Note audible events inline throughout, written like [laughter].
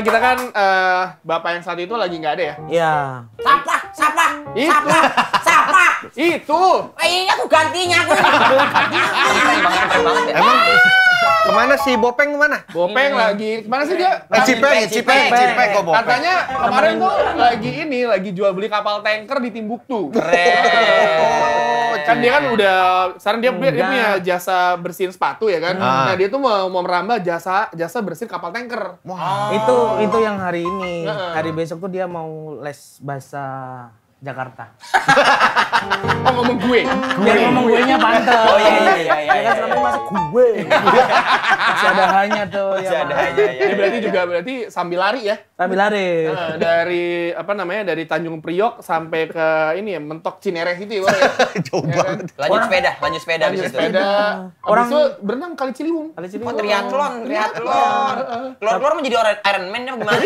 karena kita kan uh, bapak yang satu itu lagi nggak ada ya? Iya. Sapa, sapa, Siapa? sapa, sapa. itu. Eh, aku gantinya aku. [laughs] Emang kemana sih Bopeng kemana? Bopeng lagi kemana sih dia? Eh, Cipeng, Cipeng, Cipeng kok Bopeng. Katanya kemarin tuh lagi ini lagi jual beli kapal tanker di Timbuktu. Keren kan dia kan iya. udah sekarang dia, dia punya jasa bersihin sepatu ya kan. Ah. Nah, dia tuh mau, mau merambah jasa jasa bersihin kapal tanker. Wow. Itu itu yang hari ini. Hari besok tuh dia mau les bahasa Jakarta. [laughs] oh ngomong gue. gue. Yang ngomong gue nya pantas. Oh iya iya iya Ya, kan ya. selama iya. masuk gue. Masih ada hanya tuh. Masih ya, ada hanya. Ya, ya, berarti iya. juga berarti sambil lari ya. Sambil lari. Uh, dari apa namanya dari Tanjung Priok sampai ke ini ya mentok Cinere itu ya. ya? [laughs] Jauh iya kan? banget. kan? Lanjut sepeda, lanjut sepeda lanjut sepeda. Orang itu berenang kali Ciliwung. Kali Ciliwung. Oh, triathlon, triathlon. Keluar-keluar menjadi orang Iron Man ya, gimana?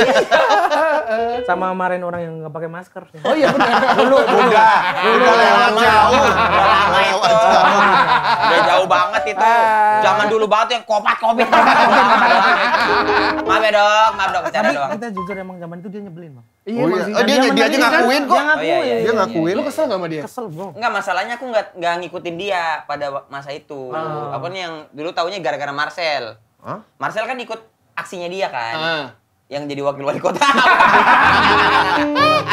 [laughs] Sama kemarin orang yang nggak pakai masker. Oh iya benar dulu udah dulu lewat jauh lewat jauh udah jauh banget itu ah. zaman dulu banget yang kopat kopit maaf ya dok maaf dok tapi kita jujur emang zaman itu dia nyebelin bang Iya, oh, iya. Oh, dia, dia, aja ngakuin kan? kok. Dia ngakuin. Oh, iya, iya, Lu kesel gak sama dia? Kesel, bro. Enggak, masalahnya aku nggak ngikutin dia pada masa itu. Ah. Apa nih yang dulu taunya gara-gara Marcel. Marcel kan ikut aksinya dia kan. Ah yang jadi wakil wali kota.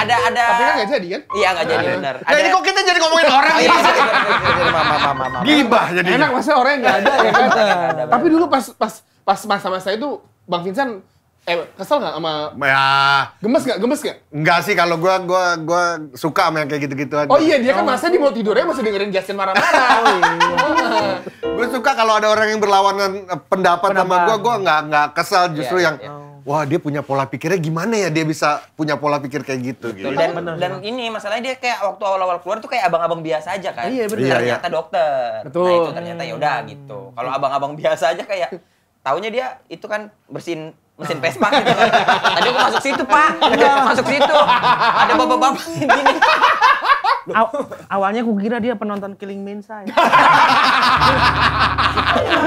ada ada. Tapi kan nggak jadi kan? Iya nggak jadi benar. Nah, ada... ini kok kita jadi ngomongin orang ya? Gibah jadi. Enak masa orang nggak ada ya kan? Tapi dulu pas pas pas masa-masa itu Bang Vincent Eh, kesel gak sama... Ya... Gemes gak? Gemes gak? Enggak sih, kalau gua gua gua suka sama yang kayak gitu-gitu aja. Oh iya, dia kan oh. masa di mau tidurnya masih dengerin Justin marah-marah. oh, iya. gue suka kalau ada orang yang berlawanan pendapat, pendapat. sama gua, gua nggak nggak kesel justru yeah, yang... Yeah wah dia punya pola pikirnya gimana ya dia bisa punya pola pikir kayak gitu gitu. Dan, bener, dan bener. ini masalahnya dia kayak waktu awal-awal keluar tuh kayak abang-abang biasa aja kan. Iya benar. Iya, ternyata iya. dokter. Betul. Nah itu ternyata yaudah udah gitu. Hmm. Kalau abang-abang biasa aja kayak tahunya dia itu kan bersin mesin ah. Vespa gitu kan. [laughs] Tadi aku masuk situ, Pak. Iya. masuk situ. Ada bapak-bapak [laughs] gini. Aw, awalnya aku kira dia penonton Killing Me Inside. Ya.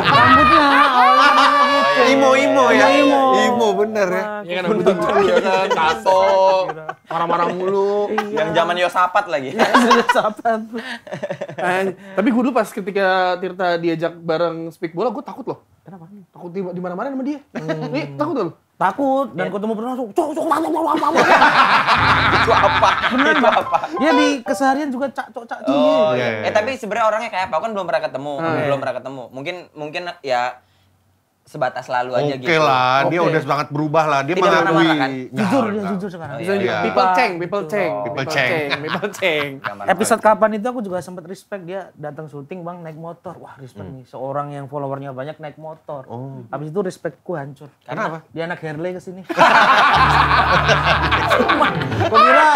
Rambutnya awalnya gitu. Imo imo ya. Imo. Imo bener ya. Iya, iya kan, kan rambut ya tato. Kan, marah-marah mulu. Iya. Yang zaman yosapat lagi. Yosapat. Iya, eh, tapi gue dulu pas ketika Tirta diajak bareng speak bola gue takut loh. Kenapa? Takut di, di mana-mana sama dia. Hmm. Nih, takut loh takut dan yeah. ketemu pernah langsung cok cok apa apa apa itu apa bener itu apa ya di keseharian juga cak cok cak oh, iya. Yeah. Iya. eh tapi sebenarnya orangnya kayak apa aku kan belum pernah ketemu hmm. belum pernah ketemu mungkin mungkin ya sebatas lalu aja okay gitu. Oke lah, okay. dia udah sangat berubah lah. Dia mengakui. Kan? Jujur, dia jujur sekarang. Oh, iya. Yeah. People ceng, people ceng. Oh, people ceng, people ceng. Episode kapan itu aku juga sempat respect dia datang syuting bang naik motor. Wah respect hmm. nih, seorang yang followernya banyak naik motor. Oh. Abis itu respectku hancur. Karena Kenapa? Dia anak Harley kesini. Sumpah, [laughs] kira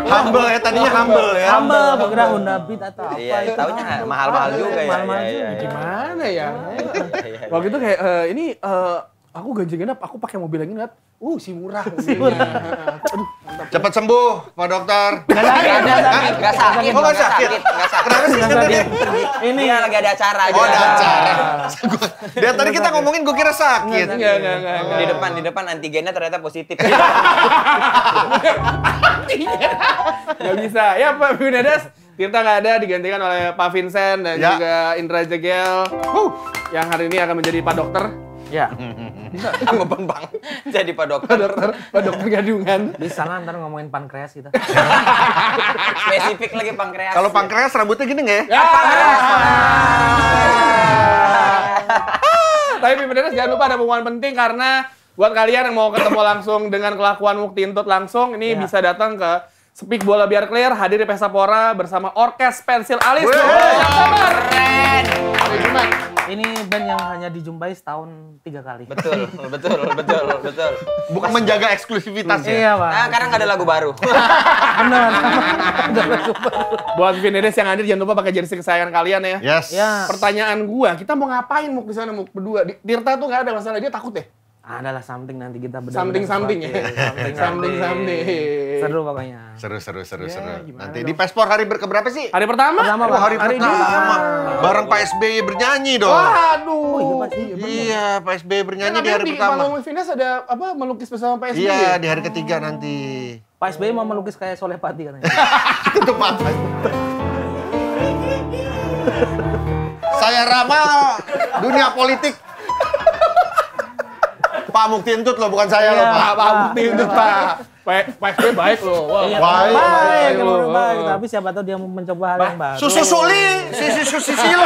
humble ya tadinya humble ya. Humble kira Honda Beat atau apa. Iya, tahunya mahal-mahal juga ya. Mahal-mahal iya, juga. Iya, iya. Gimana ya? Waktu itu kayak eh, ini eh, aku ganjil genap, aku pakai mobil lagi ngeliat, uh si murah. Si murah. Aduh, Cepat sembuh, Pak Dokter. Gak sakit, gak sakit. Gak sakit, gak sakit. Oh, gak sakit. Kenapa sih sakit? Ini ya lagi ada acara. Oh, ada acara. Dia tadi kita ngomongin gue kira sakit. Di depan, di depan antigennya ternyata positif. Iya. [laughs] Gak bisa. Ya, Pak Bunedes, Tirta nggak ada digantikan oleh Pak Vincent dan ya. juga Indra Jegel. Uh, yang hari ini akan menjadi Pak Dokter. Ya. Hmm, hmm. Enggak, [laughs] sama bang Jadi Pak Dokter. Pak Dokter, Pak Dokter gadungan. di sana ntar ngomongin pankreas kita. [laughs] Spesifik lagi pankreas. Kalau pankreas rambutnya gini nggak ya? ya [laughs] Tapi Pimpinaners jangan lupa ada pengumuman penting karena buat kalian yang mau ketemu langsung dengan kelakuan Mukti Intut langsung, ini ya. bisa datang ke Speak Bola Biar Clear hadir di Pesta Pora bersama Orkes Pensil Alis. Keren. Hari Jumat. Ini band yang hanya dijumpai setahun tiga kali. Betul, betul, betul, betul. Bukan menjaga eksklusivitas ya? Iya, Pak. Nah, karena nggak ada lagu baru. [laughs] Benar, Buat Vinedes yang hadir, jangan lupa pakai jersey kesayangan kalian ya. Yes. yes. Ya. Pertanyaan gua, kita mau ngapain mau di sana mau berdua? Tirta tuh nggak ada masalah, dia takut deh. Ya? adalah something nanti kita bedah ya. iya, something something ya something something, seru pokoknya seru seru seru yeah, seru nanti dong? di paspor hari berkeberapa sih hari pertama hari pertama oh, hari, hari pertama, pertama. bareng Pak SBY bernyanyi dong waduh oh, iya, Pak, iya, iya Pak SBY bernyanyi ya, di hari di pertama di Finas ada apa melukis bersama Pak SBY iya di hari ketiga nanti Pak SBY mau melukis kayak Soleh Pati katanya [laughs] apa saya ramal dunia politik Pak Mukti Entut loh, bukan saya loh iya, Pak. Pak Mukti Entut Pak. Pak baik loh. baik, baik, baik, baik, Tapi siapa tahu dia mencoba hal yang baru. Susu suli, sisi susi silo.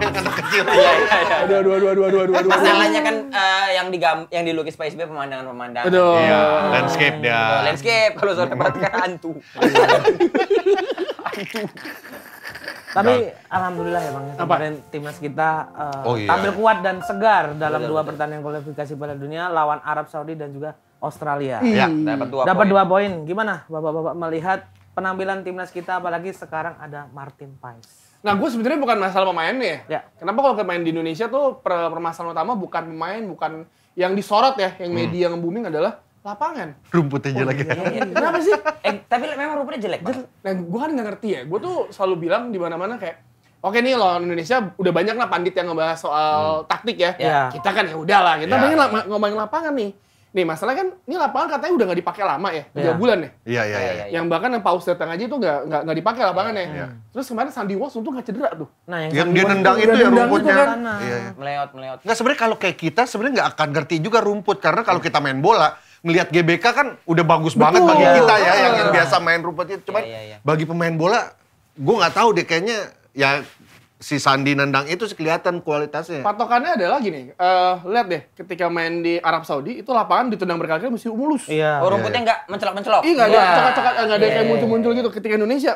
Anak kecil. Iya, iya, iya. dua Aduh, aduh, aduh, aduh, aduh, Masalahnya kan eh, yang digam, yang dilukis Pak SB pemandangan-pemandangan. Aduh. Iya, landscape dia. Landscape kalau soal [laughs] berarti kan hantu. Hantu. Tapi Gak. alhamdulillah ya Bang, ya, kemarin timnas kita uh, oh, iya. tampil kuat dan segar dalam betul, dua pertandingan kualifikasi Piala Dunia lawan Arab Saudi dan juga Australia. Iya, iya. dapat dua Dapat dua poin. Gimana Bapak-bapak melihat penampilan timnas kita apalagi sekarang ada Martin Pais? Nah, gue sebenarnya bukan masalah pemain ya. ya. Kenapa kalau main di Indonesia tuh permasalahan utama bukan pemain, bukan yang disorot ya, yang hmm. media hmm. yang booming adalah lapangan. Rumputnya oh, jelek. Oh, iya, iya. Kenapa sih? Eh, tapi memang rumputnya jelek. Banget. Nah, gue kan nggak ngerti ya. Gue tuh selalu bilang di mana-mana kayak Oke nih lawan Indonesia udah banyak lah pandit yang ngebahas soal hmm. taktik ya. Yeah. Kita kan ya udahlah, kita yeah. pengen la- ngomongin lapangan nih. Nih masalah kan, ini lapangan katanya udah nggak dipakai lama ya, tiga yeah. bulan ya. Iya iya iya, iya iya iya. Yang bahkan yang paus datang aja itu nggak nggak nggak dipakai lapangan Yeah. Yeah. Terus kemarin Sandi Walsh untuk nggak cedera tuh. Nah yang, yang dia nendang itu, itu ya rumputnya. Itu kan. Iya, iya. Meleot meleot. Nggak sebenarnya kalau kayak kita sebenarnya nggak akan ngerti juga rumput karena kalau kita main bola Melihat GBK kan udah bagus Betul. banget bagi kita ya iya. yang, yang biasa main rumput itu. Cuman iya, iya, bagi pemain bola, gue nggak tahu deh kayaknya ya si Sandi nendang itu kelihatan kualitasnya. Patokannya adalah gini, uh, eh, lihat deh ketika main di Arab Saudi itu lapangan ditendang berkali-kali mesti mulus. Iya. Oh, rumputnya nggak iya. mencelok-mencelok. Iya nggak ada cokat-cokat, nggak ada kayak muncul-muncul gitu. Ketika Indonesia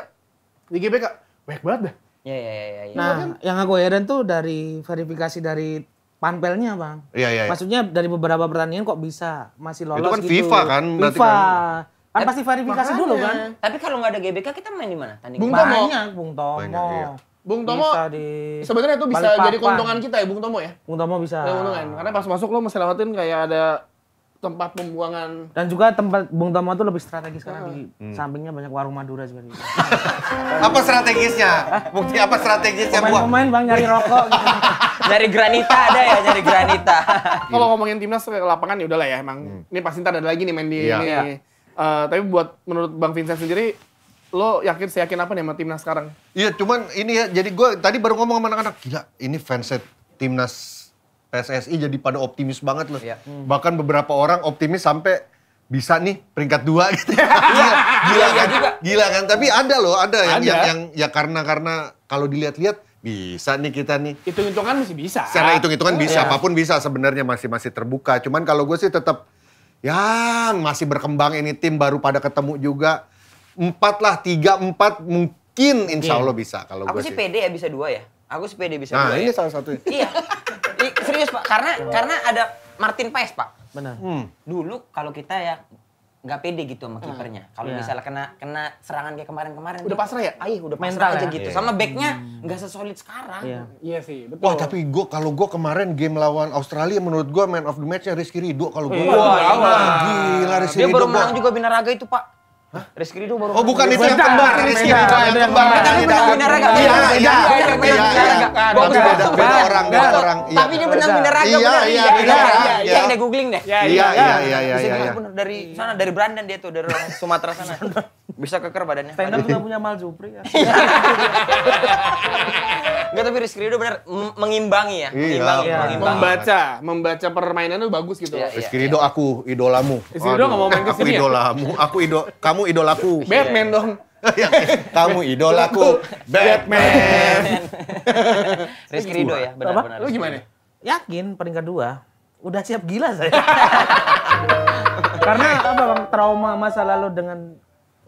di GBK, baik banget deh. Iya, iya, iya. Ya. Nah, kan? yang aku heran tuh dari verifikasi dari panpelnya bang. Iya, iya iya. Maksudnya dari beberapa pertandingan kok bisa masih lolos Itu kan gitu. FIFA kan. FIFA. Kan. Kan pasti verifikasi makanya. dulu kan. Tapi kalau nggak ada GBK kita main di mana? Bung Tomo. Banyak, Bung Tomo. Banyak, iya. Bung Tomo bisa sebenarnya itu bisa jadi keuntungan kita ya Bung Tomo ya. Bung Tomo bisa. Ya, keuntungan. Karena pas masuk lo masih lewatin kayak ada tempat pembuangan dan juga tempat Bung Tomo itu lebih strategis karena di hmm. sampingnya banyak warung Madura juga gitu. [laughs] apa strategisnya bukti apa strategisnya buat pemain bang nyari rokok gitu. [laughs] nyari granita ada ya nyari granita [laughs] kalau ngomongin timnas ke lapangan ya udahlah ya emang hmm. ini pasti ntar ada lagi nih main di ya. ini Ya. Uh, tapi buat menurut bang Vincent sendiri lo yakin saya yakin apa nih sama timnas sekarang iya cuman ini ya jadi gue tadi baru ngomong sama anak-anak gila ini fanset timnas PSSI jadi pada optimis banget loh. Ya. Hmm. Bahkan beberapa orang optimis sampai bisa nih peringkat dua gitu. [laughs] gila, gila iya kan? Juga. Gila kan? Tapi ada loh, ada, yang, ada. yang yang ya karena karena kalau dilihat-lihat bisa nih kita nih. Hitung-hitungan masih bisa. Secara hitung-hitungan oh, bisa, ya. apapun bisa sebenarnya masih masih terbuka. Cuman kalau gue sih tetap ya masih berkembang ini tim baru pada ketemu juga. Empat lah, tiga, empat mungkin insya iya. Allah bisa kalau gue sih. Aku sih pede ya bisa dua ya. Aku sepede bisa nah, Nah, ini ya. salah satu. iya. serius, Pak. Karena karena ada Martin Paes, Pak. Benar. Hmm. Dulu kalau kita ya nggak pede gitu sama ah, kipernya. Kalau yeah. misalnya kena kena serangan kayak kemarin-kemarin. Udah pasrah ya? Aih, udah pasrah Mental aja ya? gitu. Yeah. Sama backnya hmm. nggak hmm. sesolid sekarang. Iya yeah. yeah, sih, betul. Wah, tapi gue kalau gue kemarin game lawan Australia menurut gue man of the match-nya Rizky Ridho kalau gue. Iya, iya. Wah, gila Rizky Dia Ridho. Dia baru menang juga Binaraga itu, Pak. Hah? Rizky Ridho baru. Oh bukan itu yang kembar, Rizky Ridho yang kembar. Tapi benar-benar agak. Iya, iya, iya. iya. Beda beda orang, beda orang. Iya. Tapi dia benar-benar agak. Iya, iya, iya, iya. Iya, ada googling deh. Iya, iya, iya, iya. Bisa benar dari sana, dari Brandon dia tuh, dari orang Sumatera sana. Bisa keker badannya. Stand up punya Mal Jupri ya. Enggak tapi Rizky Ridho benar mengimbangi ya, mengimbangi, membaca, membaca permainannya bagus gitu. Rizky Ridho aku idolamu. Rizky Ridho nggak mau main kesini. Aku ya? idolamu, aku idol, kamu kamu idolaku. [laughs] Batman dong. kamu iya. idolaku. [laughs] Batman. Rizky Rido ya, benar-benar. Lu gimana? Yakin peringkat dua. Udah siap gila saya. [laughs] Karena apa bang, trauma masa lalu dengan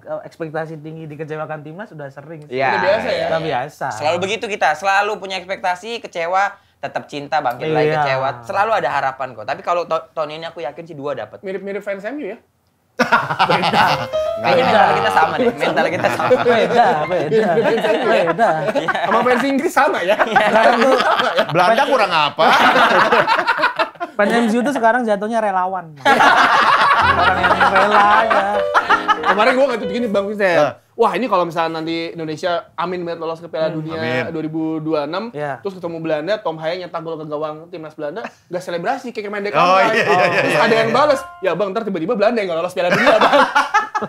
eh, ekspektasi tinggi dikecewakan timnas sudah sering. Iya. Udah biasa ya. Udah biasa. Selalu begitu kita, selalu punya ekspektasi, kecewa, tetap cinta, bangkit iya. lagi kecewa. Selalu ada harapan kok. Tapi kalau tahun ini aku yakin sih dua dapat. Mirip-mirip fans MU ya? beda. Kayaknya nah, mental kita sama deh. Mental kita sama. Beda, beda. Beda. Sama versi Inggris sama ya. Iya. ya? Belanda kurang apa? MCU itu sekarang jatuhnya relawan. Orang yang rela ya. Kemarin gue nggak gini Bang Vincent. Nah. Wah ini kalau misalnya nanti Indonesia amin banget lolos ke Piala hmm. Dunia amin. 2026, yeah. Iya. terus ketemu Belanda, Tom Haya nyetak gol ke gawang timnas Belanda, nggak selebrasi kayak main dekat, Oh, iya, iya, iya, terus iya, ada iya, yang balas, ya bang ntar tiba-tiba Belanda yang nggak lolos Piala Dunia bang.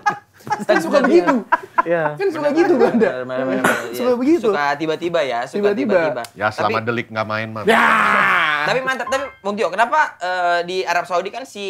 [laughs] kan suka iya. begitu. Ya. Kan suka gitu Belanda. Suka iya. begitu. Suka tiba-tiba ya, suka tiba-tiba. Ya selama tapi, Delik nggak main mah. Ya. Tapi mantap, tapi Bung Tio, kenapa uh, di Arab Saudi kan si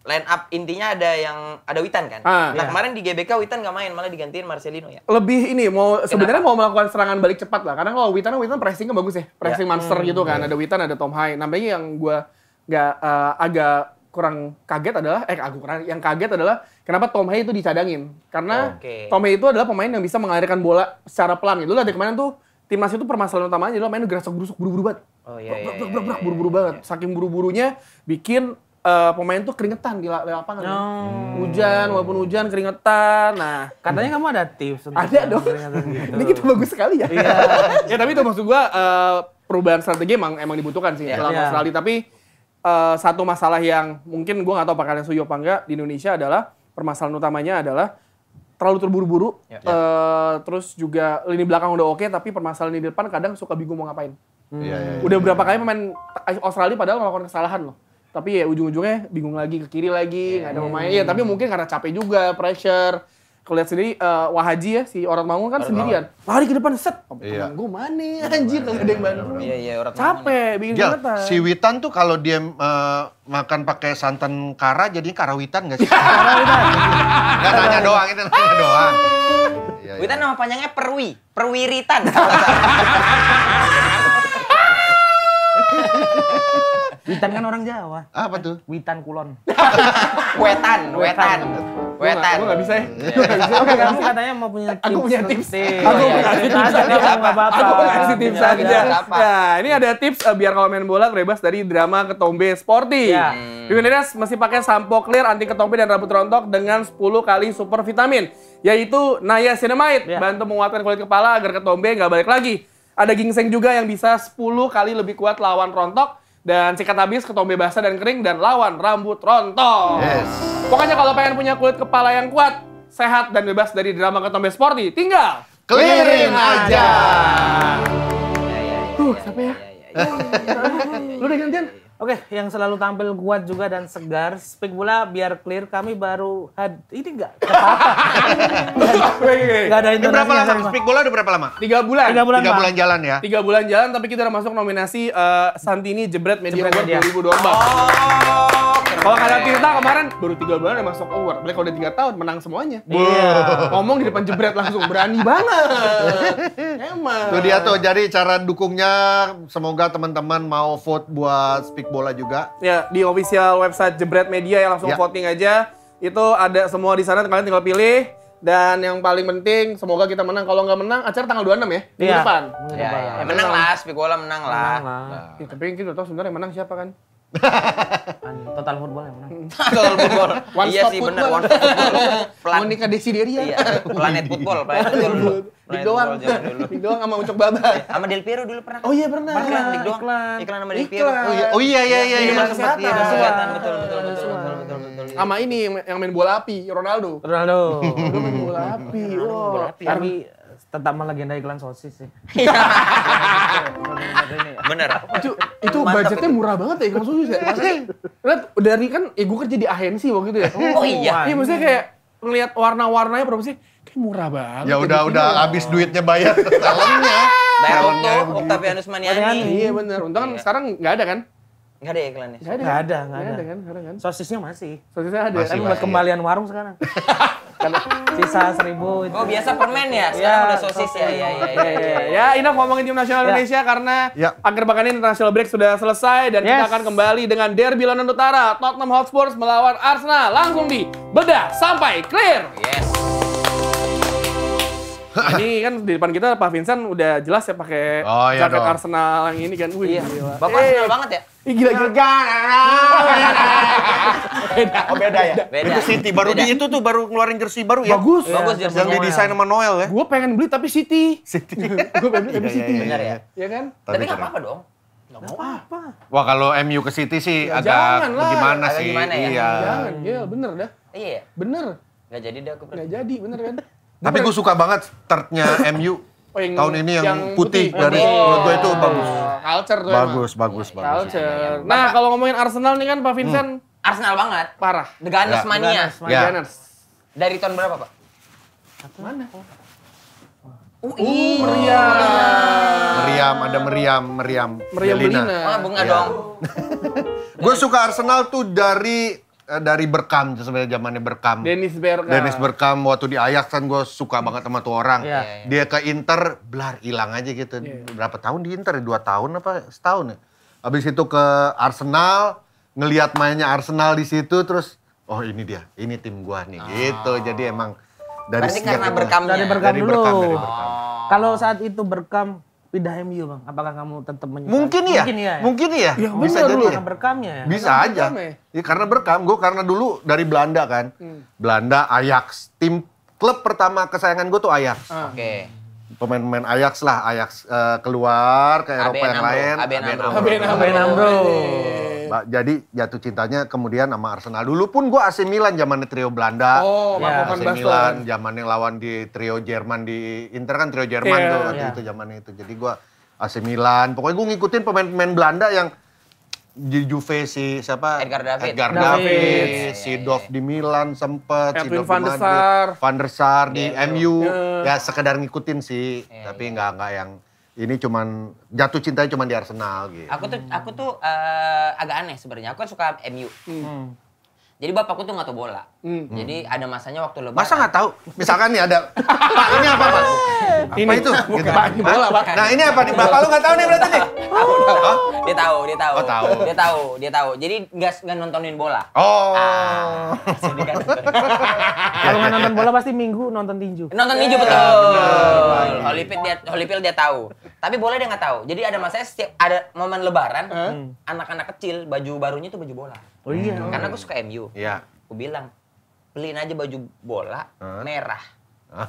line up intinya ada yang ada Witan kan. Ah, nah, iya. kemarin di GBK Witan nggak main, malah digantiin Marcelino ya. Lebih ini mau sebenarnya mau melakukan serangan balik cepat lah karena kalau Witan Witan pressingnya bagus ya. Iya. Pressing ya. monster hmm, gitu kan. Iya. Ada Witan, ada Tom Hai. Namanya yang gua nggak uh, agak kurang kaget adalah eh aku kurang yang kaget adalah kenapa Tom Hai itu dicadangin karena okay. Tom Hai itu adalah pemain yang bisa mengalirkan bola secara pelan gitu. Lah dari kemarin tuh timnas itu permasalahan utamanya adalah main gerasak gerusuk buru-buru banget. Oh iya. Brak, iya, brak, iya, buru-buru banget. Saking buru-burunya bikin uh, pemain tuh keringetan di lapangan. No. Hmm. Hujan, walaupun hujan keringetan. Nah, katanya kamu ada tips Ada dong. [laughs] Gitu. Ini kita bagus sekali ya. Iya. [laughs] ya tapi itu maksud gua uh, perubahan strategi emang emang dibutuhkan sih dalam iya. yeah. Australia. Tapi uh, satu masalah yang mungkin gua nggak tahu apakah kalian suyo apa enggak di Indonesia adalah permasalahan utamanya adalah terlalu terburu-buru. Yeah. Iya. Uh, terus juga lini belakang udah oke, okay, tapi permasalahan di depan kadang suka bingung mau ngapain. Hmm. Yeah, yeah, yeah, udah berapa kali pemain Australia padahal melakukan kesalahan loh tapi ya ujung-ujungnya bingung lagi ke kiri lagi iya, nggak yeah, ada iya, pemain yeah, ya iya. tapi mungkin karena capek juga pressure kalau lihat sendiri uh, Wahaji ya si orang bangun kan orang sendirian orang. lari ke depan set oh, iya. gue mana anjir nggak ada yang bantu iya iya orang capek bikin ya, si Witan tuh kalau dia uh, makan pakai santan kara jadi karawitan nggak sih [laughs] Witan. nggak tanya doang itu nanya doang Witan nama panjangnya Perwi Perwiritan [laughs] [laughs] Witan kan orang Jawa. Apa tuh? Witan Kulon. [laughs] wetan, wetan. Wetan. Gue gak bisa ya. Iya. Oke, kamu katanya mau punya tips. Aku punya tips. Aku punya iya. tips aja. Aku punya tips iya, aja. Nah, ini ada tips eh, biar kalau main bola bebas dari drama ketombe sporty. Pioneers hmm. masih pakai sampo clear anti ketombe dan rambut rontok dengan 10 kali super vitamin yaitu niacinamide bantu menguatkan kulit kepala agar ketombe nggak balik lagi. Ada ginseng juga yang bisa 10 kali lebih kuat lawan rontok dan sikat habis ketombe tombe basah dan kering dan lawan rambut rontok. Yes. Pokoknya kalau pengen punya kulit kepala yang kuat, sehat dan bebas dari drama ke tombe sporty, tinggal clearing aja. Huh, siapa ya? Iya, iya, iya, Lu udah gantian? Oke, yang selalu tampil kuat juga dan segar. Speak bola biar clear. Kami baru had ini enggak kepatah. Enggak ada intonasi. Berapa lama? Speak bola udah berapa lama? Tiga bulan. Tiga bulan, Tiga bulan jalan ya. Tiga bulan jalan tapi kita udah masuk nominasi uh, Santini Jebret Media Award 2024. Oh. Kalau kata Tirta kemarin baru tiga bulan udah masuk award. Beli kalau udah tiga tahun menang semuanya. Iya. Ngomong di depan jebret langsung berani banget. Emang. Tuh dia tuh jadi cara dukungnya semoga teman-teman mau vote buat Speak bola juga. Ya, di official website Jebret Media ya langsung ya. voting aja. Itu ada semua di sana, kalian tinggal pilih. Dan yang paling penting, semoga kita menang. Kalau nggak menang, acara tanggal 26 ya? Minggu Di iya. depan. Ya, ya. ya, menang lah, Spigola menang lah. Menang lah. Ya, tapi kita tahu sebenarnya menang siapa kan? Total football yang menang. [laughs] Total football. One iya sih benar one stop football. Plan. Monica Desideria. ya. planet football, planet football. Dik doang. Dik doang sama Ucok Baba. Eh, sama Del Piero dulu pernah. Oh iya pernah. Iklan Dik doang. Iklan sama Del Piero. Oh iya. oh iya iya iya iya. Sempat iya betul betul betul betul betul. Iya. Sama ini yang main bola api, Ronaldo. Ronaldo. main bola api. Bola api tetap melegenda iklan sosis sih. [laughs] Iya. Bener. Itu, itu budgetnya murah banget ya iklan sosis ya. Maksudnya, iya. lihat dari kan, ya gue kerja di agensi waktu itu ya. Oh, iya. oh iya. Iya maksudnya kayak ngeliat warna-warnanya berapa sih? kayak murah banget. Ya udah gitu. udah habis duitnya bayar [laughs] talentnya. Bayar untuk Octavianus Maniani. Iya bener. Untung kan sekarang nggak ada kan? Enggak ada ya iklannya. Enggak ada. Enggak ada, enggak ada. ada kan, ada kan. Sosisnya masih. Sosisnya ada. Masih kan buat kembalian warung sekarang. [laughs] sisa seribu itu. Oh biasa permen ya? Iya, sekarang ya, udah sosis ya. Iya, iya, iya. iya, iya ya, ya. ya ya, ngomongin tim nasional ya. Indonesia karena ya. akhir pekan ini international break sudah selesai dan yes. kita akan kembali dengan derby London Utara, Tottenham Hotspur melawan Arsenal langsung di bedah sampai clear. Yes. [laughs] ini kan di depan kita Pak Vincent udah jelas ya pakai oh, iya jaket dong. Arsenal yang ini kan. Wih, iya. gila. Bapak eh. banget ya? Ih, gila gila. beda. Oh, beda ya? Beda. Itu City baru beda. di itu tuh baru ngeluarin jersey baru ya. Bagus. Ya. Bagus jersey. Yang didesain sama Noel ya. Gue pengen beli tapi City. City. [laughs] Gue pengen beli iya, tapi iya, City. Benar ya. Iya. iya kan? Tapi enggak apa-apa dong. Gak mau apa. Wah kalau MU ke City sih ya, agak gimana sih. Gimana ya? Iya. Jangan, iya bener dah. Iya. Bener. Gak jadi deh aku. Gak jadi, bener kan? [laughs] Tapi gue suka banget startnya [laughs] MU Oh, yang, tahun ini yang, yang putih, putih dari oh. gue itu bagus. Oh, culture tuh bagus, emang. bagus, bagus. Culture. Nah, kalau ngomongin Arsenal nih kan Pak hmm. Vincent, hmm. Arsenal banget. Parah. The Gunners ya. mania. The Gunners. Ya. Dari tahun berapa, Pak? Satu mana? UI. Uh, oh, iya. meriam. Meriam, ada meriam, meriam. Meriam Belina. Ah, bunga ya. dong. [laughs] gue suka Arsenal tuh dari Eh, dari Berkam sebenarnya zamannya Berkam. Dennis Berkam. Dennis Berkam waktu di Ajax kan gue suka banget sama tuh orang. Yeah. Dia ke Inter, blar hilang aja gitu. Yeah. Berapa tahun di Inter? Ya? Dua tahun apa setahun ya? Habis itu ke Arsenal, ngelihat mainnya Arsenal di situ terus oh ini dia, ini tim gua nih gitu. oh. gitu. Jadi emang dari Berarti karena Berkam Dari berkam dulu. Kalau saat itu berkam pindah MU bang? Apakah kamu tetap menyukai? Mungkin iya. Mungkin iya. Ya? Mungkin iya. iya ya, bisa jadi. Karena berkamnya. Ya? Bisa karena aja. Berkam, ya? ya karena berkam. Gue karena dulu dari Belanda kan. Hmm. Belanda Ajax. Tim klub pertama kesayangan gue tuh Ajax. Ah. Oke. Okay pemain-pemain Ajax lah, Ajax uh, keluar ke Eropa yang lain. ABN Amro. ABN Amro. Jadi jatuh cintanya kemudian sama Arsenal. Dulu pun gue AC Milan zamannya trio Belanda. Oh, yeah. AC Milan zaman yang lawan di trio Jerman di Inter kan trio Jerman yeah. tuh waktu yeah. itu zamannya itu. Jadi gue AC Milan. Pokoknya gue ngikutin pemain-pemain Belanda yang di Juve si siapa? Edgar David. Edgar David, David. Iya, iya, si iya, Dov di Milan sempet, Edwin si Dov Van der Sar, Van der Sar di yeah, MU. Yeah. Ya sekedar ngikutin sih, yeah, tapi yeah. nggak nggak yang ini cuman jatuh cintanya cuman di Arsenal gitu. Aku tuh aku tuh uh, agak aneh sebenarnya. Aku kan suka MU. Hmm. Jadi bapakku tuh nggak tahu bola. Hmm. Jadi ada masanya waktu lebaran. Masa nggak tahu? Misalkan nih ada Pak ini apa Pak? [laughs] Ini apa itu? Bukan. Gitu. Bukan. Bola, Pak. Nah, ini apa nih? Bapak lu nggak tahu nih berarti nih. [laughs] Tahu, Oh. Dia tahu, dia tahu. Oh, tahu. Dia tahu, dia tahu. Jadi nggak nggak nontonin bola. Oh. Ah, [laughs] Kalau nggak nonton bola pasti minggu nonton tinju. Nonton tinju yeah. betul. Yeah. Holyfield dia Holyfield dia tahu. Tapi bola dia nggak tahu. Jadi ada masanya setiap ada momen lebaran, anak-anak hmm. kecil baju barunya itu baju bola. Oh iya. Hmm. Karena aku suka MU. Iya. Gue bilang, beliin aja baju bola huh? merah. Huh?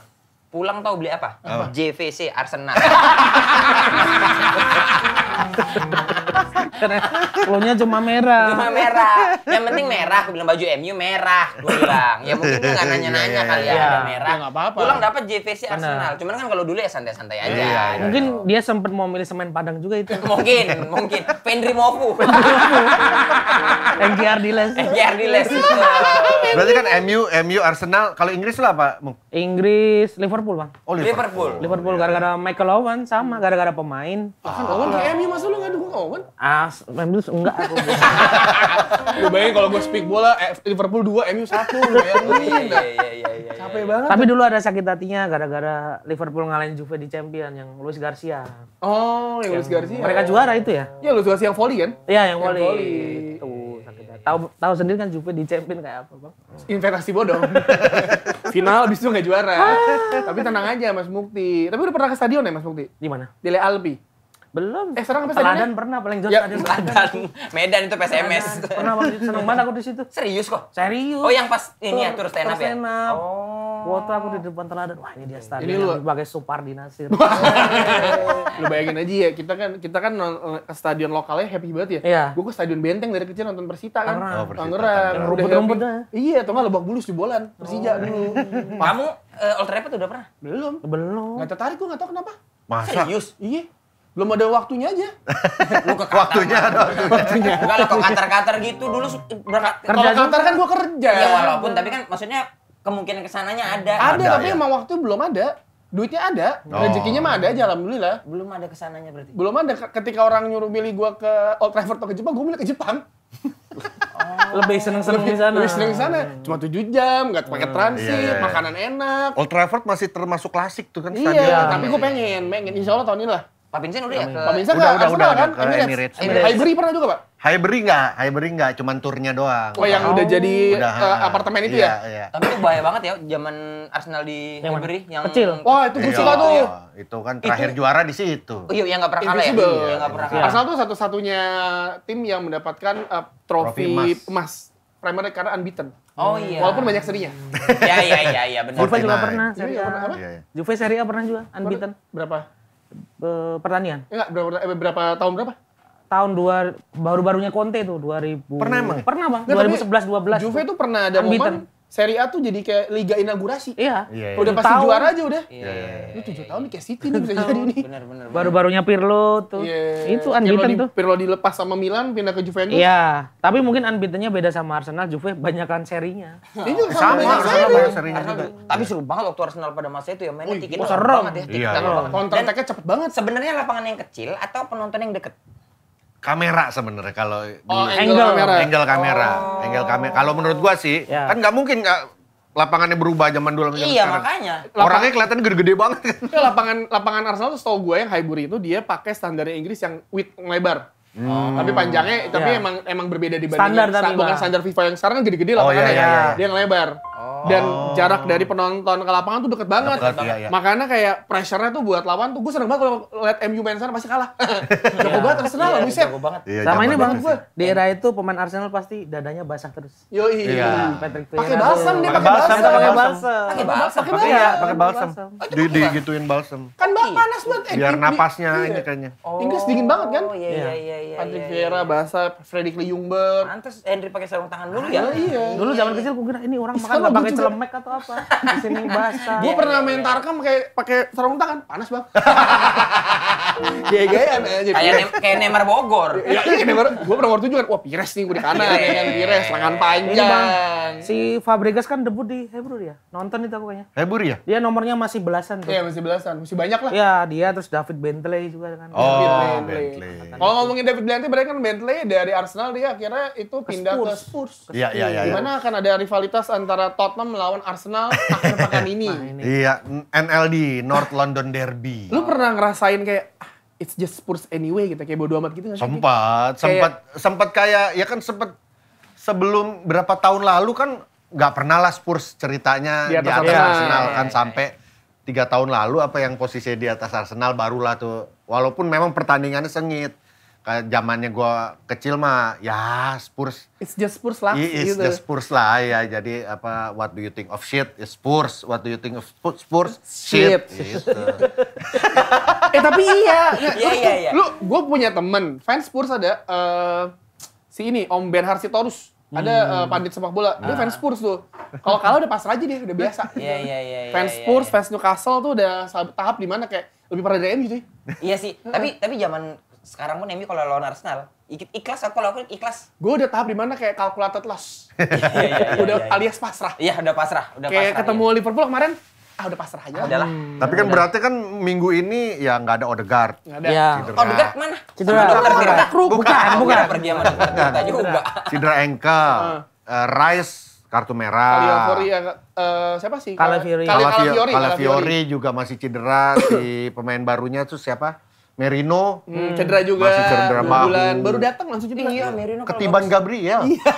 Pulang tau beli apa? apa? JVC Arsenal. [laughs] Karena klonya cuma merah. Cuma merah. Yang penting merah. Aku baju MU merah. Gue bilang. Ya mungkin nggak nanya-nanya kali ya. Iya. Ada merah. Ya, apa-apa. Pulang dapat JVC Arsenal. Cuman kan kalau dulu ya santai-santai aja. yeah, iya, iya. gitu. mungkin dia sempat mau milih semen Padang juga itu. [laughs] mungkin. Mungkin. Pendri Mofu. NGR Diles. NGR Diles. [laughs] Berarti kan MU, MU Arsenal. Kalau Inggris lah apa? Inggris, Liverpool bang. Oh Liverpool. Liverpool gara-gara Michael Owen sama gara-gara pemain. Kan Owen ke MU masa lu nggak dukung Owen? Ah As, MU enggak aku. [laughs] Lu bayangin kalau gue speak bola, eh, Liverpool 2, MU 1. Bayangin. Iya iya iya, iya, iya, iya, iya. Capek banget. Tapi dulu ada sakit hatinya gara-gara Liverpool ngalahin Juve di Champion yang Luis Garcia. Oh, yang, Luis Garcia. Mereka juara itu ya? Iya, Luis Garcia yang volley kan? Iya, yang volley. Yang gitu, sakit Tahu tahu sendiri kan Juve di Champion kayak apa, Bang? Investasi bodong. [laughs] Final abis itu nggak juara. Ah. Tapi tenang aja Mas Mukti. Tapi udah pernah ke stadion ya Mas Mukti? Di mana? Di Le Alpi. Belum. Eh Serang apa Teladan pernah paling ya, jauh ya, Teladan. Teladan. [laughs] Medan itu PSMS. Pernah waktu itu seneng banget aku di situ. Serius kok? Serius. Oh yang pas ini ya tur stand up ya. Oh. Waktu aku di depan Teladan. Wah ini dia stadion ini lu... sebagai Supardi Nasir. [laughs] lu bayangin aja ya, kita kan kita kan stadion lokalnya happy banget ya. Iya. Gue ke stadion Benteng dari kecil nonton Persita kan. Oh, Tangerang. Rumput-rumput Iya, atau enggak Lebak Bulus di bolan. Persija oh. dulu. [laughs] Kamu eh, Old Trafford udah pernah? Belum. Belum. Gak tertarik gue gak tau kenapa. Masa? Serius? Iya belum ada waktunya aja. [laughs] Lu ke waktunya ada waktunya. Enggak lo ke kantor gitu dulu berangkat kerja kalau Qatar kan gua kerja. Ya walaupun tapi kan maksudnya kemungkinan kesananya ada. Ada, ada tapi ya. emang waktu belum ada. Duitnya ada, oh. rezekinya mah ada aja alhamdulillah. Belum ada kesananya berarti. Belum ada ketika orang nyuruh milih gua ke Old Trafford atau ke Jepang, gua milih ke Jepang. Oh. lebih seneng seneng di sana. Lebih seneng sana. Cuma tujuh jam, nggak pakai hmm, transit, iya, iya, iya. makanan enak. Old Trafford masih termasuk klasik tuh kan Iya, tapi gue pengen, pengen. Insyaallah tahun ini lah. Pak Vincent udah ya? Ke... Pak Vincent udah, udah, udah, kan? Ke Emirates. Emirates. Highbury pernah juga, Pak? Highbury enggak, Highbury enggak, cuman turnya doang. Oh, yang oh. udah jadi udah, uh, apartemen itu iya, ya? Iya. Tapi itu bahaya banget ya zaman Arsenal di yang Highbury yang kecil. Wah, itu iya, gue suka tuh. Iya. Itu kan terakhir itu... juara di situ. Oh, iya, yang enggak pernah kalah ya. Yang enggak pernah kalah. Arsenal tuh satu-satunya tim yang mendapatkan uh, trofi, emas. Primary karena unbeaten. Oh iya. Walaupun banyak serinya. Iya iya iya iya benar. Juve juga pernah. Iya, Seri A pernah apa? Juve Serie A pernah juga unbeaten. Berapa? Eh, pertanian. Enggak, berapa, eh, berapa tahun berapa? Tahun dua baru-barunya Conte tuh 2000. Pernah emang? Pernah Bang, 2011 12. Juve tuh pernah ada kan momen Serie A tuh jadi kayak liga inaugurasi. Iya. iya, iya. Udah pasti tahun. juara aja udah. Iya. iya, iya. Ini tujuh iya, tahun nih iya. kayak City nih bisa jadi nih. Benar-benar. Baru-barunya Pirlo tuh. Iya. Itu unbeaten tuh. Pirlo dilepas sama Milan pindah ke Juventus. Iya. Tapi mungkin unbeatennya beda sama Arsenal. Juve banyakan serinya. Ini juga sama. sama Arsenal banyak serinya juga. Tapi iya. seru banget waktu Arsenal pada masa itu ya mainnya tiket banget ya. Iya. Kontraknya cepet banget. Sebenarnya lapangan yang kecil atau penonton yang deket? kamera sebenarnya kalau oh, angle, angle kamera. Angle kamera. Oh. Angle kamera. Kalau menurut gua sih, yeah. kan nggak mungkin gak, lapangannya berubah zaman dulu zaman Iya, sekarang. makanya. Orangnya kelihatan gede-gede banget. Ya, [laughs] lapangan lapangan Arsenal tuh setahu gue yang Highbury itu dia pakai standar Inggris yang width lebar. Hmm. tapi panjangnya, tapi yeah. emang emang berbeda dibanding standar, standar, bukan standar FIFA yang sekarang kan gede-gede oh, iya, lapangannya. Oh, iya, iya. Dia yang lebar. Oh. Dan jarak dari penonton ke lapangan tuh deket banget. Deket, iya, iya. Makanya kayak pressure-nya tuh buat lawan tuh gue seneng banget kalau lihat MU main sana pasti kalah. [laughs] Iya, iya, jago banget Arsenal lah buset. banget. Sama ini banget gue. Di era itu pemain Arsenal pasti dadanya basah terus. Yo iya. Hmm, Patrick Vieira. Pakai balsam dia pakai balsam. Pakai balsam. Pakai balsam. Pakai balsam. Iya, di digituin balsam. Kan panas banget. Eh, Biar napasnya ini kayaknya. Inggris dingin banget kan? Oh iya iya iya. Patrick Vieira basah, Fredrik Ljungberg. Antes Henry pakai sarung tangan dulu ya. Iya. Dulu zaman kecil gue kira ini orang makan pakai celemek atau apa. Di sini basah. Gue pernah main tarkam kayak pakai sarung tangan, panas bang. Gaya-gayaan [laughs] aja. Iya, iya, iya. Kayak kayak Neymar Bogor. Iya, Neymar. Gue pernah waktu juga, wah pires nih gue di kanan, pengen pires, lengan panjang. Iya, iya. Si Fabregas kan debut di Hebrew ya, Nonton itu aku kayaknya. Hebrew ya? Dia nomornya masih belasan tuh. Iya, masih belasan. Masih banyak lah. Iya, dia terus David Bentley juga kan. Oh, David Bentley. Bentley. Kalau ngomongin David Bentley, berarti kan Bentley dari Arsenal dia akhirnya itu pindah ke Spurs. Iya, iya, iya. ya. akan ada rivalitas antara Tottenham melawan Arsenal akhir pekan ini. Nah, iya, NLD, North London Derby. Lu pernah ngerasain kayak ah, it's just Spurs anyway gitu kayak bodo amat gitu gak sih? Sempat, sempat sempat kayak ya kan sempat sebelum berapa tahun lalu kan nggak pernah lah Spurs ceritanya di atas, di atas Arsenal, Arsenal kan iya. sampai tiga tahun lalu apa yang posisi di atas Arsenal barulah tuh walaupun memang pertandingannya sengit kayak zamannya gue kecil mah ya Spurs it's just Spurs lah it's gitu. just Spurs lah ya jadi apa what do you think of shit is Spurs what do you think of Spurs shit, shit. Gitu. [laughs] eh tapi iya, iya, iya, ya. lu gue punya temen fans Spurs ada uh, si ini Om Ben Harsitorus ada hmm. uh, pandit sepak bola dia nah. fans Spurs tuh kalau kalah udah pasrah aja dia udah biasa [laughs] iya, iya iya iya fans iya, Spurs yeah, yeah. fans Newcastle tuh udah tahap di mana kayak lebih parah dari MU sih iya sih tapi tapi zaman sekarang pun MU kalau lawan Arsenal ikhlas aku lawan ikhlas gue udah tahap di mana kayak kalkulator loss udah alias pasrah iya udah pasrah udah kayak pasrah, ketemu iya. Liverpool kemarin ah udah pasrah aja lah. Hmm. Ya Tapi kan berarti kan minggu ini ya nggak ada Odegaard. Nggak ada. Ya. Cidera. Odegaard mana? Cedera. Cedera. Bukan, bukan. bukan. Pergi sama Cedera juga. Cedera ankle. [laughs] Uh, Rice kartu merah. Calafiori, uh, eh, siapa sih? Calafiori. Calafiori. Calafiori juga masih cedera. si [coughs] pemain barunya tuh siapa? Merino. Hmm. Cedera juga. Masih cedera bahu. Bulan. Baru datang langsung cedera. Iya, Merino. Ketiban Gabriel. Iya.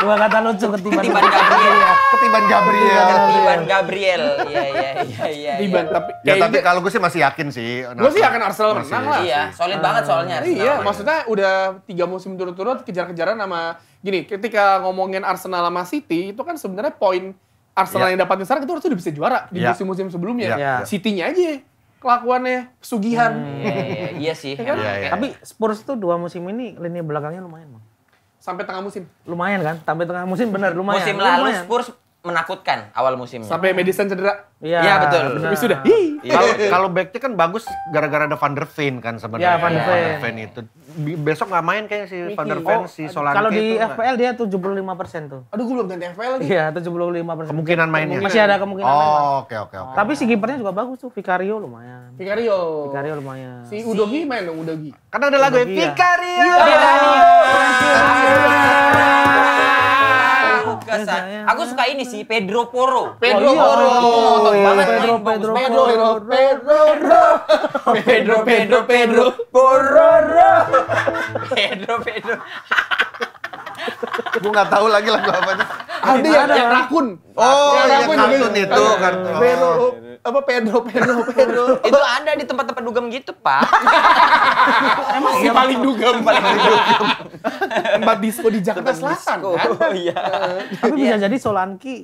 Dua kata lucu ketiban. Ya. Ketiban Gabriel. Ketiban Gabriel. Ketiban Gabriel. Iya iya iya iya. iya. Ketiban tapi ya, ya tapi kalau gue sih masih yakin sih. Gue sih yakin Arsenal menang lah. Iya, solid ah. banget soalnya Arsenal. Iya, maksudnya udah tiga musim turut-turut kejar-kejaran sama gini, ketika ngomongin Arsenal sama City itu kan sebenarnya poin Arsenal ya. yang dapatnya sekarang itu harusnya udah bisa juara di iya. musim-musim yeah. sebelumnya. Ya. City-nya aja kelakuannya sugihan. Hmm, iya, iya, iya sih. ya kan? iya, iya. Tapi Spurs tuh dua musim ini lini belakangnya lumayan, Bang sampai tengah musim. Lumayan kan? Sampai tengah musim benar lumayan. Musim lalu lumayan. Spurs menakutkan awal musimnya. Sampai Madison cedera. Iya, ya, betul. Tapi sudah. Iya. Kalau kalau backnya kan bagus gara-gara ada Van der Veen kan sebenarnya. Ya, Van der Van der Veen itu besok nggak main kayaknya si Van der Veen, si oh, Solanke Kalau di FPL dia 75 persen tuh. Aduh gue belum ganti FPL lagi. Iya lima persen. Kemungkinan mainnya. Masih ada kemungkinan oh, main. Oke oke oke. Tapi si kipernya juga bagus tuh Vicario lumayan. Vicario. Vicario lumayan. Si Udogi main dong Udogi. Karena ada lagu iya. Vicario. Vicario. Ya. Aku suka ini sih Pedro Poro. Pedro iya. Poro. Oh, banget Pedro Pedro Pedro Pedro Pedro Pedro Pedro Poro. Pedro Pedro. Gue nggak tahu lagi lagu apanya. Ada yang rakun. Oh, yang rakun itu. Kartun itu. Pedro apa Pedro Pedro [laughs] Pedro itu ada di tempat-tempat dugem gitu pak [laughs] emang si paling dugem paling dugem [laughs] tempat disco di Jakarta tempat Selatan kan oh, iya. iya tapi bisa jadi Solanki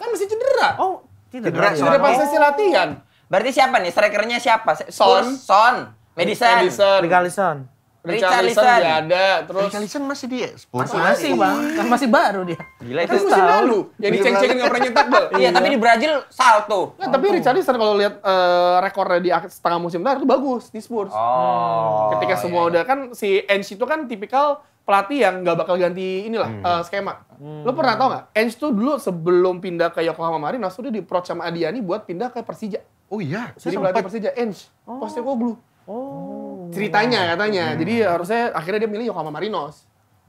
kan masih cedera oh cedera cedera pas sesi latihan berarti siapa nih strikernya siapa Son Son Madison Madison Regalison Richarlison nggak ada, terus Richarlison masih di Masih, masih bang, kan masih baru dia. Gila itu musim lalu. Jadi ceng cengin nggak pernah nyetak gol. Iya, tapi iya. di Brazil salto. Nggak, tapi Richarlison kalau lihat uh, rekornya di setengah musim lalu itu bagus di Spurs. Oh, hmm. Ketika iya, semua iya. udah kan si Ange itu kan tipikal pelatih yang nggak bakal ganti inilah hmm. uh, skema. Hmm. Lo pernah tau nggak? Ange tuh dulu sebelum pindah ke Yokohama Marinos udah di approach sama Adiani buat pindah ke Persija. Oh iya, jadi pelatih Persija Ange. Oh. Postecoglou. Oh. Iya, ceritanya iya. katanya. Hmm. Jadi harusnya akhirnya dia milih Yokohama Marinos.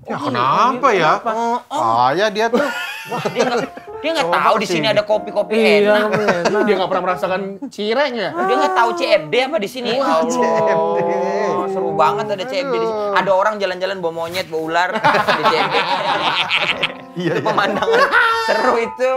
Ya oh, iya, kenapa ya? Kenapa? Oh, oh. Ah, ya dia tuh [laughs] dia nggak tahu di sini ada kopi-kopi iya, enak. enak. Dia nggak pernah merasakan cireng ya. Dia nggak tahu CFD apa di sini. Oh, CFD. Seru banget ada CFD di sini. Ada orang jalan-jalan bawa monyet, bawa ular [laughs] di CFD. Iya, iya, itu pemandangan seru itu.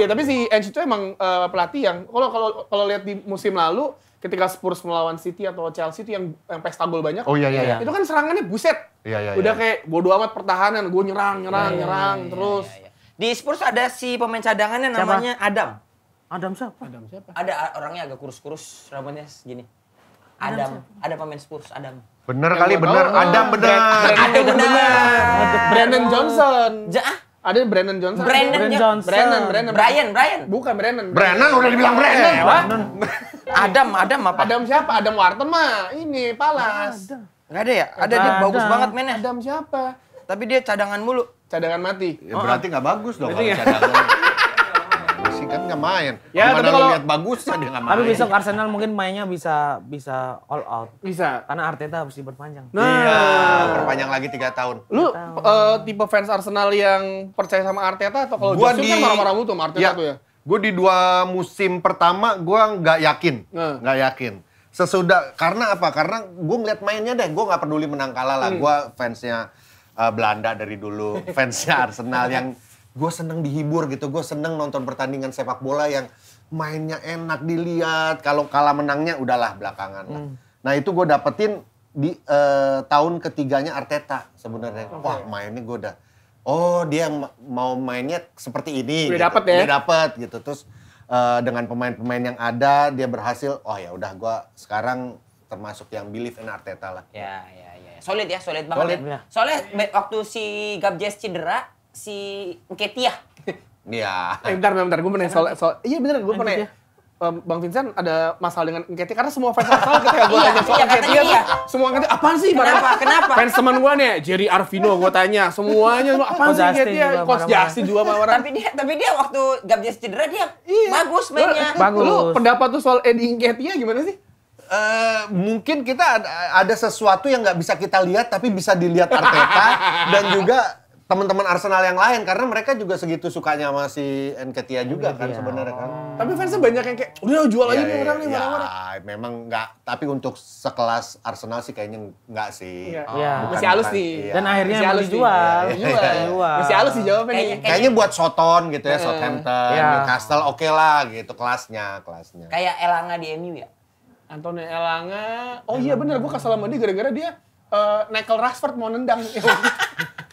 Iya, tapi si Ench itu emang uh, pelatih yang kalau kalau kalau lihat di musim lalu ketika Spurs melawan City atau Chelsea itu yang, yang pesta gol banyak. Oh iya iya. iya. Itu kan serangannya buset. Iya iya. Udah iya. kayak bodo amat pertahanan, gue nyerang nyerang iya, iya, nyerang iya, iya, terus. Iya, iya. Di Spurs ada si pemain cadangannya siapa? namanya Adam. Adam siapa? Adam siapa? Ada orangnya agak kurus-kurus rambutnya segini. Adam, Adam ada pemain Spurs, Adam. Bener kali, bener. Oh, Adam bener. Adam bener. Brandon Johnson. Ja ah. ada Brandon Johnson. Brandon, Brandon Johnson. Brandon, Brandon. Brian, Brian. Bukan Brandon. Brandon udah dibilang Brandon. Brandon. Adam, Adam apa? Adam siapa? Adam Warten mah. Ini Palas. Enggak ada ya? Ada dia bagus banget mainnya. Adam siapa? Tapi dia cadangan mulu cadangan mati. Ya, oh, berarti nggak bagus dong kalau cadangan. Masih kan nggak main. Ya, Dimana tapi kalau lihat bagus dia nggak main. Tapi besok Arsenal mungkin mainnya bisa bisa all out. Bisa. Karena Arteta harus diperpanjang. Nah, iya, perpanjang lagi tiga tahun. Lu Uh, tipe fans Arsenal yang percaya sama Arteta atau kalau Jose di... kan marah-marah mulu sama Arteta ya, tuh ya? Gue di dua musim pertama gue nggak yakin, nah. nggak hmm. yakin sesudah karena apa karena gue ngeliat mainnya deh gue nggak peduli menang kalah lah hmm. gue fansnya uh, Belanda dari dulu, [laughs] fansnya Arsenal yang gue seneng dihibur gitu, gue seneng nonton pertandingan sepak bola yang mainnya enak dilihat, kalau kalah menangnya udahlah belakangan lah. Hmm. Nah itu gue dapetin di uh, tahun ketiganya Arteta sebenarnya. Okay. Wah mainnya gue udah, oh dia mau mainnya seperti ini. Udah gitu. dapet ya? Udah dapet gitu, terus uh, dengan pemain-pemain yang ada dia berhasil oh ya udah gue sekarang termasuk yang believe in Arteta lah ya ya ya solid ya, solid banget. Solid. Ya. Soalnya waktu si Gabjes cedera, si Ketia. [laughs] Iya. eh, bentar, bentar, Gue pernah soal, soal, iya bener, gue pernah. Ya. Bang Vincent ada masalah dengan Nketiah karena semua fans asal ketika gitu ya, gue iya, tanya soal iya, iya. semua Nketiah apaan sih kenapa barang? kenapa fans teman gue nih Jerry Arvino gue tanya semuanya apaan oh, sih Nketiah coach Justin juga orang tapi dia tapi dia waktu Gabjes cedera dia iya. bagus mainnya bagus. lu pendapat tuh soal Eddie Nketiah gimana sih Uh, mungkin kita ada, ada sesuatu yang nggak bisa kita lihat tapi bisa dilihat Arteta [laughs] dan juga teman-teman Arsenal yang lain karena mereka juga segitu sukanya sama si Enketia juga Enketia. kan sebenarnya kan. Oh. Tapi fansnya banyak yang kayak udah jual aja ya, nih orang nih iya, marah-marah iya, memang nggak tapi untuk sekelas Arsenal sih kayaknya nggak sih. Iya. Oh, iya. Bukan, Masih halus sih Iya. Dan akhirnya masih halus jual ya, Jual. Masih halus sih jawabnya kayaknya, Kayaknya buat Soton gitu ya, Southampton, Newcastle oke okay lah gitu kelasnya, kelasnya. Kayak Elanga di MU ya. Antonio Elanga. Oh Elanga. iya benar, gue kesel sama dia gara-gara dia uh, eh, Michael Rashford mau nendang. [laughs]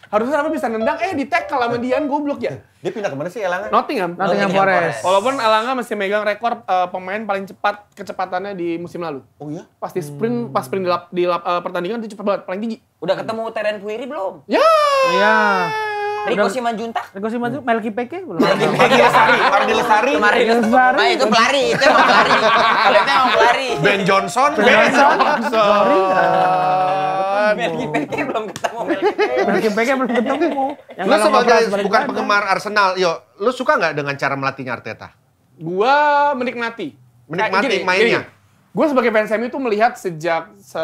Harusnya apa bisa nendang, eh di tackle sama Dian goblok ya. Dia pindah kemana sih Elanga? Nottingham. Oh, Nottingham, Nottingham Forest. Forest. Walaupun Elanga masih megang rekor uh, pemain paling cepat kecepatannya di musim lalu. Oh iya? Pas di sprint, hmm. pas sprint di, lap, di lap, uh, pertandingan dia cepat banget, paling tinggi. Udah ketemu Teren Puiri belum? Ya! Yeah! Iya. Yeah. Riko Simanjuntak? Riko Simanjuntak, hmm. Melki Peke Melki Lesari, Lestari, Lesari. Lestari. Lesari. itu pelari, itu emang pelari. Kalau itu emang pelari. Ben Johnson. Ben Johnson. Sorry. Melki Peke belum ketemu. Melki Peke belum ketemu. Lu sebagai bukan kan? penggemar Arsenal, yo, lu suka nggak dengan cara melatihnya Arteta? Gua menikmati. Menikmati mainnya? gue sebagai fans MU tuh melihat sejak se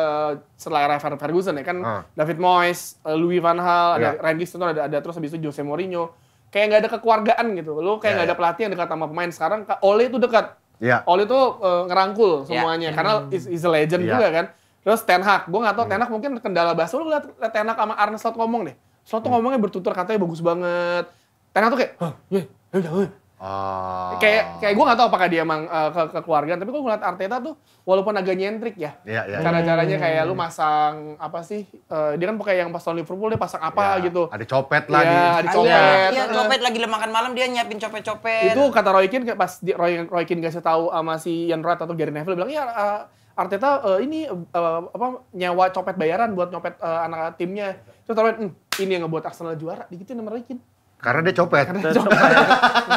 setelah era Ferguson ya kan uh. David Moyes, eh, Louis van Gaal, yeah. ada ya. Randy Giggs ada, ada terus habis itu Jose Mourinho. Kayak nggak ada kekeluargaan gitu. Lo kayak ya, nggak yeah, ada ya. pelatih yang dekat sama pemain. Sekarang Ole itu dekat. Yeah. Ole itu uh, eh, ngerangkul semuanya yeah. karena hmm. is, is a legend yeah. juga kan. Terus Ten Hag, gue nggak tahu hmm. Ten Hag mungkin kendala bahasa. Lo liat, liat Ten Hag sama Arne Slot ngomong deh. Slot tuh hmm. ngomongnya bertutur katanya bagus banget. Ten Hag tuh kayak, huh, yeah, yeah, yeah. Iya, iya. Oh. Kayak kayak gue gak tahu apakah dia emang uh, ke, ke keluarga, tapi gue ngeliat Arteta tuh walaupun agak nyentrik ya. Yeah, yeah, iya. Cara-caranya yeah. kayak lu hmm. masang apa sih? Uh, dia kan pakai yang pas Liverpool dia pasang apa yeah. gitu. Ada copet iya, lagi. Iya, ada copet. Iya, copet lagi makan malam dia nyiapin copet-copet. Itu kata Roy Keane pas di, Roy, Roy Keane gak tahu sama si Ian Wright atau Gary Neville bilang, "Iya, uh, Arteta uh, ini uh, apa nyawa copet bayaran buat nyopet uh, anak timnya." Terus Roy, hmm, ini yang ngebuat Arsenal juara, digituin sama Roy Keane. Karena dia copet. Karena dia copet.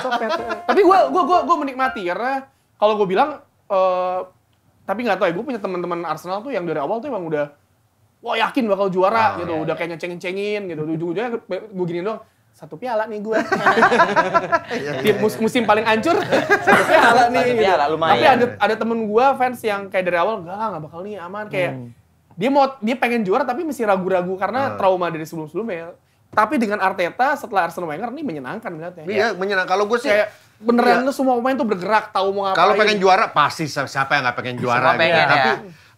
copet. tapi gue gua, gua, gua menikmati karena kalau gue bilang, uh, tapi nggak tahu ya, gue punya teman-teman Arsenal tuh yang dari awal tuh emang udah, wah yakin bakal juara oh, gitu, iya, udah kayaknya kayak cengin gitu. Ujung-ujungnya gue gini doang, satu piala nih gue. Di iya, iya, mus iya. musim paling ancur [laughs] satu piala nih. Satu gitu. piala, lumayan. Tapi ada, ada temen gue fans yang kayak dari awal, enggak nggak bakal nih aman. Kayak hmm. dia mau dia pengen juara tapi masih ragu-ragu karena ah. trauma dari sebelum-sebelumnya. Tapi dengan Arteta setelah Arsenal Wenger ini menyenangkan melihatnya. Iya, ya. menyenangkan. Kalau gue sih kayak beneran iya. lu semua pemain tuh bergerak, tahu mau ngapain. Kalau pengen juara pasti siapa yang nggak pengen juara gitu. ya. Tapi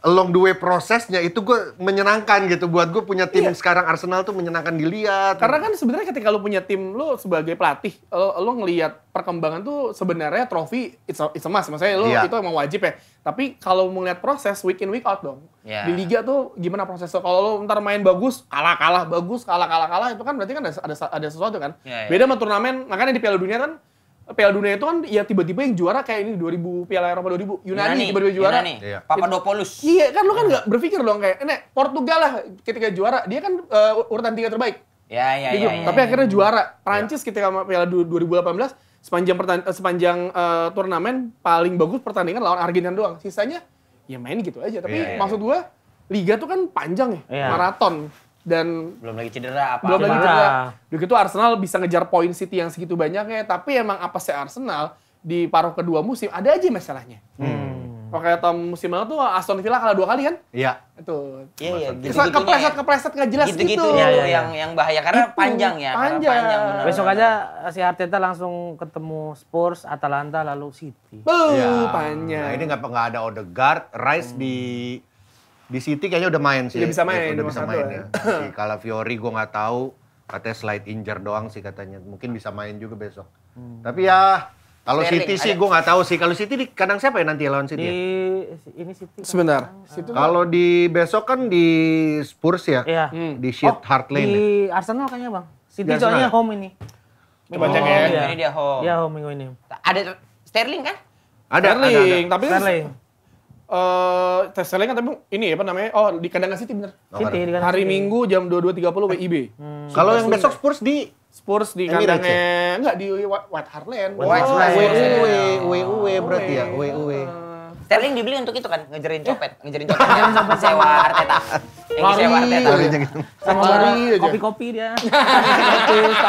along the way prosesnya itu gue menyenangkan gitu buat gue punya tim iya. sekarang Arsenal tuh menyenangkan dilihat karena kan sebenarnya ketika lu punya tim lu sebagai pelatih lu, ngelihat perkembangan tuh sebenarnya trofi it's a, it's a must maksudnya lu iya. itu emang wajib ya tapi kalau mau ngeliat proses week in week out dong yeah. di liga tuh gimana prosesnya kalau lu ntar main bagus kalah kalah bagus kalah kalah kalah itu kan berarti kan ada ada, ada sesuatu kan yeah, yeah. beda sama turnamen makanya di Piala Dunia kan Piala Dunia itu kan ya tiba-tiba yang juara kayak ini 2000 Piala Eropa 2000 Yunani, Yunani tiba-tiba juara. Yunani. Iya. Papadopoulos. Iya kan lu kan iya. nggak berpikir dong kayak nek Portugal lah ketika juara dia kan uh, urutan tiga terbaik. Ya ya ya, ya. Tapi ya, akhirnya ya. juara. Iya. Prancis ya. ketika Piala 2018 sepanjang eh, sepanjang uh, turnamen paling bagus pertandingan lawan Argentina doang. Sisanya ya main gitu aja. Tapi ya, ya, maksud iya. gua liga tuh kan panjang ya, ya. maraton dan belum lagi cedera apa belum apa. lagi cedera. Begitu Arsenal bisa ngejar poin City yang segitu banyaknya, tapi emang apa sih Arsenal di paruh kedua musim ada aja masalahnya. Hmm. Makanya tahun musim lalu tuh Aston Villa kalah dua kali kan? Iya. Itu. Iya iya. Gitu kepleset kepleset nggak jelas gitu. Gitu ya, ya, yang yang bahaya karena Itu, panjang ya. Panjang. panjang -benar. Besok aja si Arteta langsung ketemu Spurs, Atalanta lalu City. Buh, ya. panjang. Nah, ini nggak nggak ada Odegaard, Rice hmm. di di City kayaknya udah main sih. Udah bisa main. Ya, udah bisa main ya. ya. si Calafiori [laughs] gue nggak tahu. Katanya slide injured doang sih katanya. Mungkin bisa main juga besok. Hmm. Tapi ya kalau City sih gue nggak tahu sih. Kalau City di kandang siapa ya nanti ya lawan City? Ya? Di ya? ini City. Kan? Sebentar. Ah. kalau di besok kan di Spurs ya. Iya. Hmm. Di oh, Shit oh, Heart Lane. Di ya? Arsenal kayaknya bang. City Arsenal. soalnya ya? home ini. Coba oh, cek ya. Ini dia home. Dia home minggu ini. Ada Sterling kan? Ada. Sterling. Ada, ada. Tapi Sterling. Uh, tes kan tapi ini apa namanya? Oh, di kandang City bener. Oh, Siti City, di Hari City. Minggu jam 22.30 WIB. Hmm. Kalau yang besok Spurs di Spurs di ya? kandangnya enggak di White Hart Lane. White Hart WUW e, e. e, berarti ya, WUW. Eh, Sterling dibeli untuk itu kan, ngejerin eh. copet, ngejerin copet, ngejerin copet sewa Arteta. Yang sewa Arteta. Sama kopi-kopi dia. [laughs]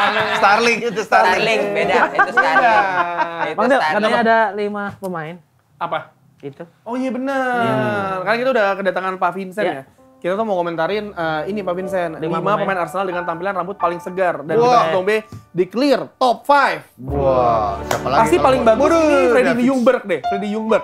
Starling. itu Starling. Starling beda, itu Starling. Bang, katanya ada lima pemain. Apa? Itu. Oh iya benar. Ya. Karena kita udah kedatangan Pak Vincent ya. ya. Kita tuh mau komentarin uh, ini Pak Vincent, lima pemain. pemain Arsenal dengan tampilan rambut paling segar dan wow. Tombe di clear top 5. Wah, siapa lagi? Pasti paling bagus ini Freddy Jungberg deh, Freddy Jungberg.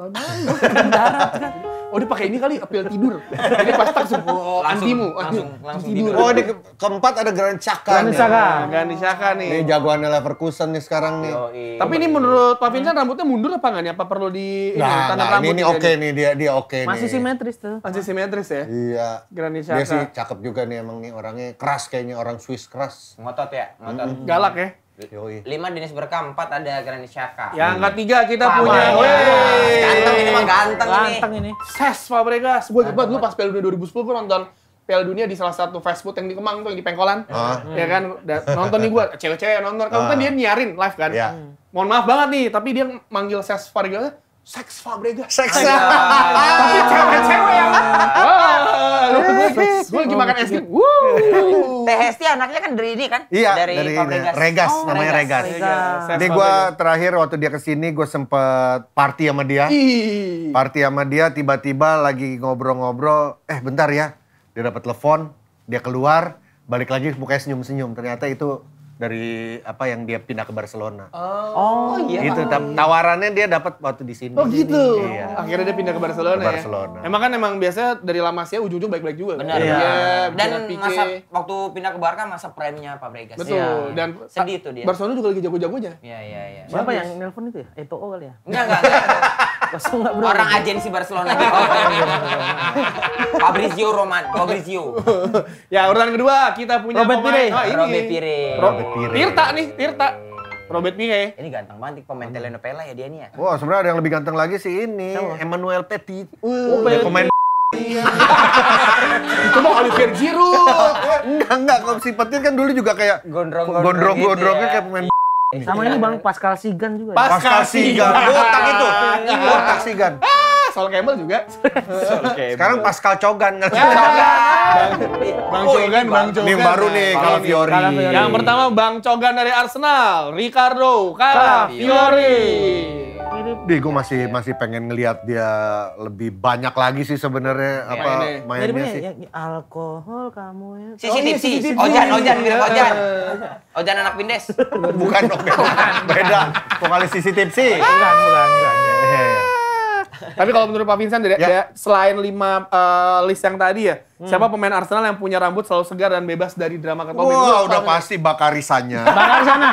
Oh, Oh dia pakai ini kali apel tidur. ini pasti oh, langsung oh, antimu langsung langsung tidur. Oh ini keempat ada Grand Chaka. Grand Chaka, Grand Chaka nih. Ini jagoannya Leverkusen nih sekarang nih. Tapi ini menurut Pak Vincent rambutnya mundur apa nggak nih? Apa perlu di nah, tanam nah, rambut? Ini, oke nih dia dia oke okay Masih simetris tuh. Masih simetris ya? Iya. Grand Chaka. Dia sih cakep juga nih emang nih orangnya keras kayaknya orang Swiss keras. Ngotot ya, ngotot. Hmm. Galak ya? Yoi. Lima Dennis berkah empat ada Granit Xhaka. Yang hmm. ketiga kita Pabrega. punya. Ganteng ini mah ganteng, ganteng ini. ini. Ses Fabregas. Gue ingat gue pas Piala Dunia 2010 gue nonton Piala Dunia di salah satu fast food yang di Kemang tuh yang di Pengkolan. Ah. Ya kan hmm. nonton nih gue, cewek-cewek nonton. Kamu ah. kan dia nyiarin live kan. ya. Mohon maaf banget nih, tapi dia manggil Ses Fabregas seks Fabregas. Seks. Tapi cewek-cewek yang iya. Gue lagi makan es krim. Iya. Teh Hesti anaknya kan dari ini kan? Iya, dari, dari Fabregas. Regas, oh, namanya Regas. Regas. Ini gue terakhir waktu dia kesini gue sempet party sama dia. Party sama dia tiba-tiba lagi ngobrol-ngobrol. Eh bentar ya, dia dapat telepon, dia keluar, balik lagi mukanya senyum-senyum. Ternyata itu dari apa yang dia pindah ke Barcelona. Oh, oh iya. Itu tawarannya dia dapat waktu di sini. Oh gitu. Iya. Akhirnya dia pindah ke Barcelona. Ke ya? Barcelona. Ya? Emang kan emang biasa dari lama sih ya, ujung-ujung baik-baik juga. Benar. Kan? Iya. Ya, dan masa waktu pindah ke Barca masa premnya Fabregas. Betul. Ya. Dan sedih tuh dia. Barcelona juga lagi jago-jagonya. Iya iya iya. Siapa yang nelpon itu ya? Eto'o kali ya? Enggak enggak. enggak [laughs] bro. Orang agensi Barcelona gitu. [laughs] Fabrizio Roman, Fabrizio. [laughs] ya urutan kedua kita punya Robert pemain. Pire. Oh, ini. Robert Pire. Robert Pire. Tirta nih, Tirta. Robert Mihe. Ini ganteng banget pemain telenovela ya dia nih ya. Wah, sebenarnya ada yang lebih ganteng lagi sih ini, Sama. Emmanuel Petit. Uh, oh, pemain [laughs] itu mah Olivier Giroud. [laughs] enggak, enggak. Kalau si Petit kan dulu juga kayak gondrong gondrong, gitu kan ya. kayak pemain Sama ini Bang Pascal Sigan juga. Ya? Pascal, Pascal Sigan. Botak itu. [laughs] Botak Sigan. Ah. Sol Campbell juga. Sekarang Pascal Cogan Bang, Cogan, Bang Cogan. Ini baru nih Calafiori. Yang pertama Bang Cogan dari Arsenal, Ricardo Calafiori. Dih, gue masih masih pengen ngelihat dia lebih banyak lagi sih sebenarnya iya, apa ini. mainnya sih. Ya, alkohol kamu ya. Sisi oh, iya, si Ojan, Ojan, mirip iya. Ojan. Ojan anak pindes. Bukan dong, beda. Vokalis sisi tipsi. Bukan, bukan, bukan. Tapi kalau menurut Pak Vincent, ya. dari, ya. ya, selain lima uh, list yang tadi ya, hmm. siapa pemain Arsenal yang punya rambut selalu segar dan bebas dari drama ketombe? Wah, wow, udah pasti Bakarisanya. Bakarisana.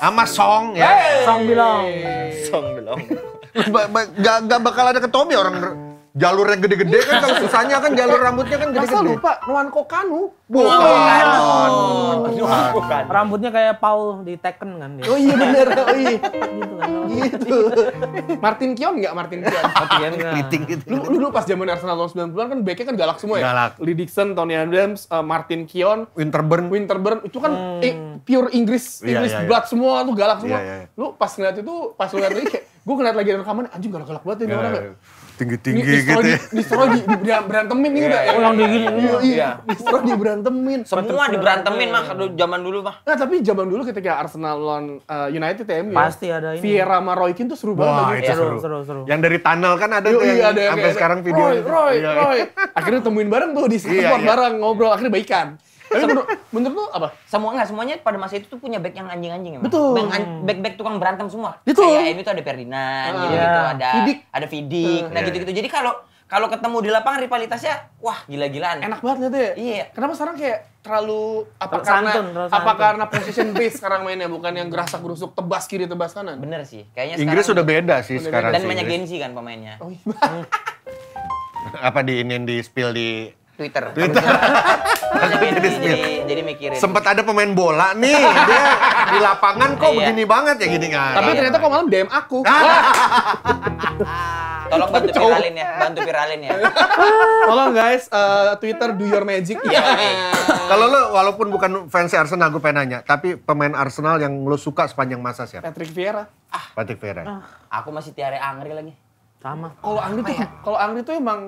Sama Song ya. Hey. Song bilang. Song bilang. gak, gak bakal ada ketombe orang Jalur yang gede-gede kan kalau susahnya kan jalur rambutnya kan gede-gede. Masa lupa Nuan Kokanu? Bukan. Oh, bukan. Rambutnya kayak Paul di Tekken kan dia. Oh iya bener. Oh iya. gitu, kan. gitu. Martin Kion nggak Martin Kion? Martin Kion Keriting gitu. Lu, dulu pas zaman Arsenal tahun 90-an kan backnya kan galak semua ya? Galak. Lee Dixon, Tony Adams, uh, Martin Kion. Winterburn. Winterburn. Itu kan hmm. eh, pure Inggris. Inggris iya, yeah, yeah, iya. blood semua tuh galak semua. Yeah, yeah. Iya. Lu pas ngeliat itu, pas ngeliat itu kayak gue ngeliat lagi rekaman anjing galak-galak banget ini iya, orang ya. iya. tinggi-tinggi gitu ya. Distro di, berantemin ini iya, udah. Ulang ya. dingin ini. Iya. Distro di berantemin. Semua di berantemin mah zaman dulu mah. Nah, tapi zaman dulu ketika Arsenal lawan eh, United ya, ya. Pasti ada ini. Vieira sama Roy Keane tuh seru banget. seru. seru. seru. Yang dari tunnel kan ada tuh yang sampai sekarang video. Roy, Roy, Roy. Akhirnya temuin bareng tuh di support bareng ngobrol, akhirnya baikan. Tapi menurut, lu apa? Semua enggak, semuanya pada masa itu tuh punya back yang anjing-anjing emang. Betul. Back, hmm. back, back tukang berantem semua. Betul. Kayak ini tuh ada Ferdinand, uh, gitu, yeah. gitu, iya. ada Fidik. ada Fidik. Uh, nah iya, gitu-gitu. Iya. Jadi kalau kalau ketemu di lapangan rivalitasnya wah gila-gilaan. Enak banget gitu ya. Iya. Kenapa sekarang kayak terlalu apa terlalu karena santun, terlalu apa santun. karena position [laughs] base sekarang mainnya bukan yang gerasak gerusuk tebas kiri tebas kanan. Bener sih. Kayaknya Inggris sudah beda sih sekarang. Dan banyak gengsi kan pemainnya. Oh, iya. [laughs] apa di ini di spill di Twitter. Twitter. [laughs] jadi, jadi, jadi, mikirin. Sempet ada pemain bola nih, dia di lapangan kok iya. begini banget ya gini kan. Tapi ternyata kok malam DM aku. Ah. [laughs] Tolong bantu viralin ya, bantu viralin ya. Tolong guys, uh, Twitter do your magic. Ya. [laughs] Kalau lo walaupun bukan fans Arsenal, gue pengen nanya, tapi pemain Arsenal yang lo suka sepanjang masa siapa? Patrick Vieira. Ah. Patrick Vieira. Ah. Aku masih Tiare Angri lagi. Sama. Kalau Angri tuh, ya? kalau Angri tuh emang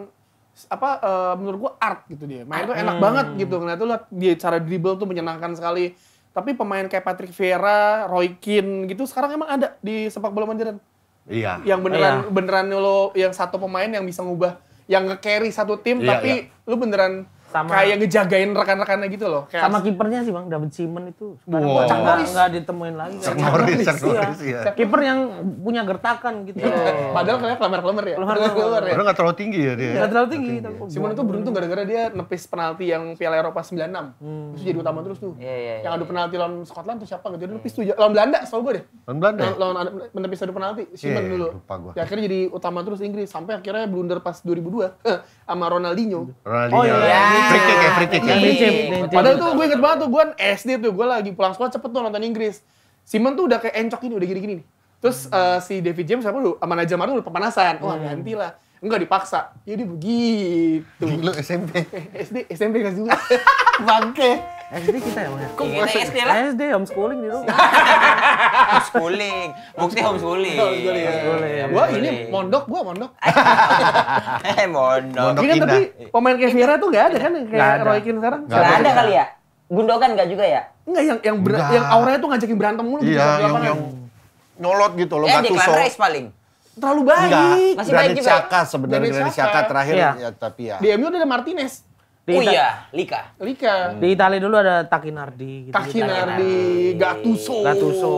apa uh, menurut gua art gitu dia. Main tuh enak hmm. banget gitu. Ngeliat tuh dia cara dribble tuh menyenangkan sekali. Tapi pemain kayak Patrick Vieira, Roy Keane gitu sekarang emang ada di sepak bola modern. Iya. Yang beneran iya. beneran lo yang satu pemain yang bisa ngubah yang nge-carry satu tim iya, tapi iya. lu beneran sama kayak ngejagain rekan-rekannya gitu loh. Kayak sama kipernya sih Bang, David Simon itu. Wow. nggak ditemuin lagi. Cak Norris, ya. Kiper iya. yang punya gertakan gitu. oh. Padahal kayak kelemar-kelemar ya. Kelemar-kelemar ya. Padahal terlalu tinggi ya dia. Ya. nggak terlalu tinggi. tinggi. Simon itu beruntung gara-gara dia nepis penalti yang Piala Eropa 96. Hmm. Itu jadi utama terus tuh. Iya, yang adu penalti lawan Scotland tuh siapa gitu. Dia nepis tuh lawan Belanda tau gue deh. Lawan Belanda. Lawan menepis adu penalti Simon dulu. Ya, akhirnya jadi utama terus Inggris sampai akhirnya blunder pas 2002 [laughs] sama Ronaldinho. Ronaldinho. Oh iya. Ya, iya. Free kick ya, free ya. Padahal tuh gue inget banget tuh, gue SD tuh, gue lagi pulang sekolah cepet tuh nonton Inggris. Simon tuh udah kayak encok ini, udah gini-gini nih. Terus uh, si David James apa dulu, sama aja Marun udah pemanasan. Wah iya. ganti lah. Enggak dipaksa. Jadi ya begitu. Lu SMP. SD, SMP gak juga. Bangke. SD kita ya, Bang? Ya? Kok iya, SD lah? SD homeschooling di rumah. [laughs] homeschooling. Bukti homeschooling. Iya. Homeschooling. Gua ini mondok, gua mondok. [laughs] eh, mondok. Tapi kan tapi pemain kayak Vieira tuh enggak ada kan yang kayak Roy Keane sekarang? Enggak ada kali ya? Gundogan enggak juga ya? Enggak yang yang Nggak. yang auranya tuh ngajakin berantem mulu gitu iya, ya, Yang, yang nyolot gitu loh, eh, Gattuso. Eh, paling. Terlalu baik. Enggak. Masih Granit baik juga. Saka ya? sebenarnya Granit Saka terakhir ya. ya tapi ya. Di MU udah ada Martinez oh iya, Lika. Lika. Hmm. Di Italia dulu ada Takinardi. Gitu, Takinardi, Gattuso. Gattuso.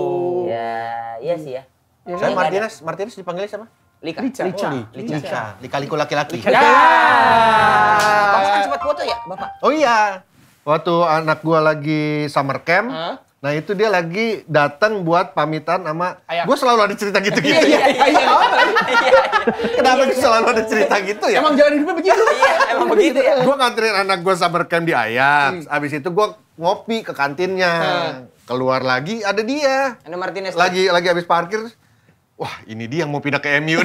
Ya, iya sih ya. ya Saya iya. Martinez, Martinez dipanggil sama? Lika. Lica. Oh, Lica. Lica. Lica. Lika liku laki-laki. Ya. Bapak kan sempat foto ya, Bapak? Oh iya. Waktu anak gua lagi summer camp, huh? Nah itu dia lagi datang buat pamitan sama gue selalu ada cerita gitu-gitu. Iya, iya, iya. [laughs] Kenapa gue iya. selalu ada cerita gitu ya? Emang jalan hidupnya begitu? Iya, emang iya. begitu ya. Gue nganterin anak gue summer camp di Ayat hmm. Abis itu gue ngopi ke kantinnya. Hmm. Keluar lagi ada dia. Ada Martinez. Lagi lagi abis parkir wah ini dia yang mau pindah ke MU.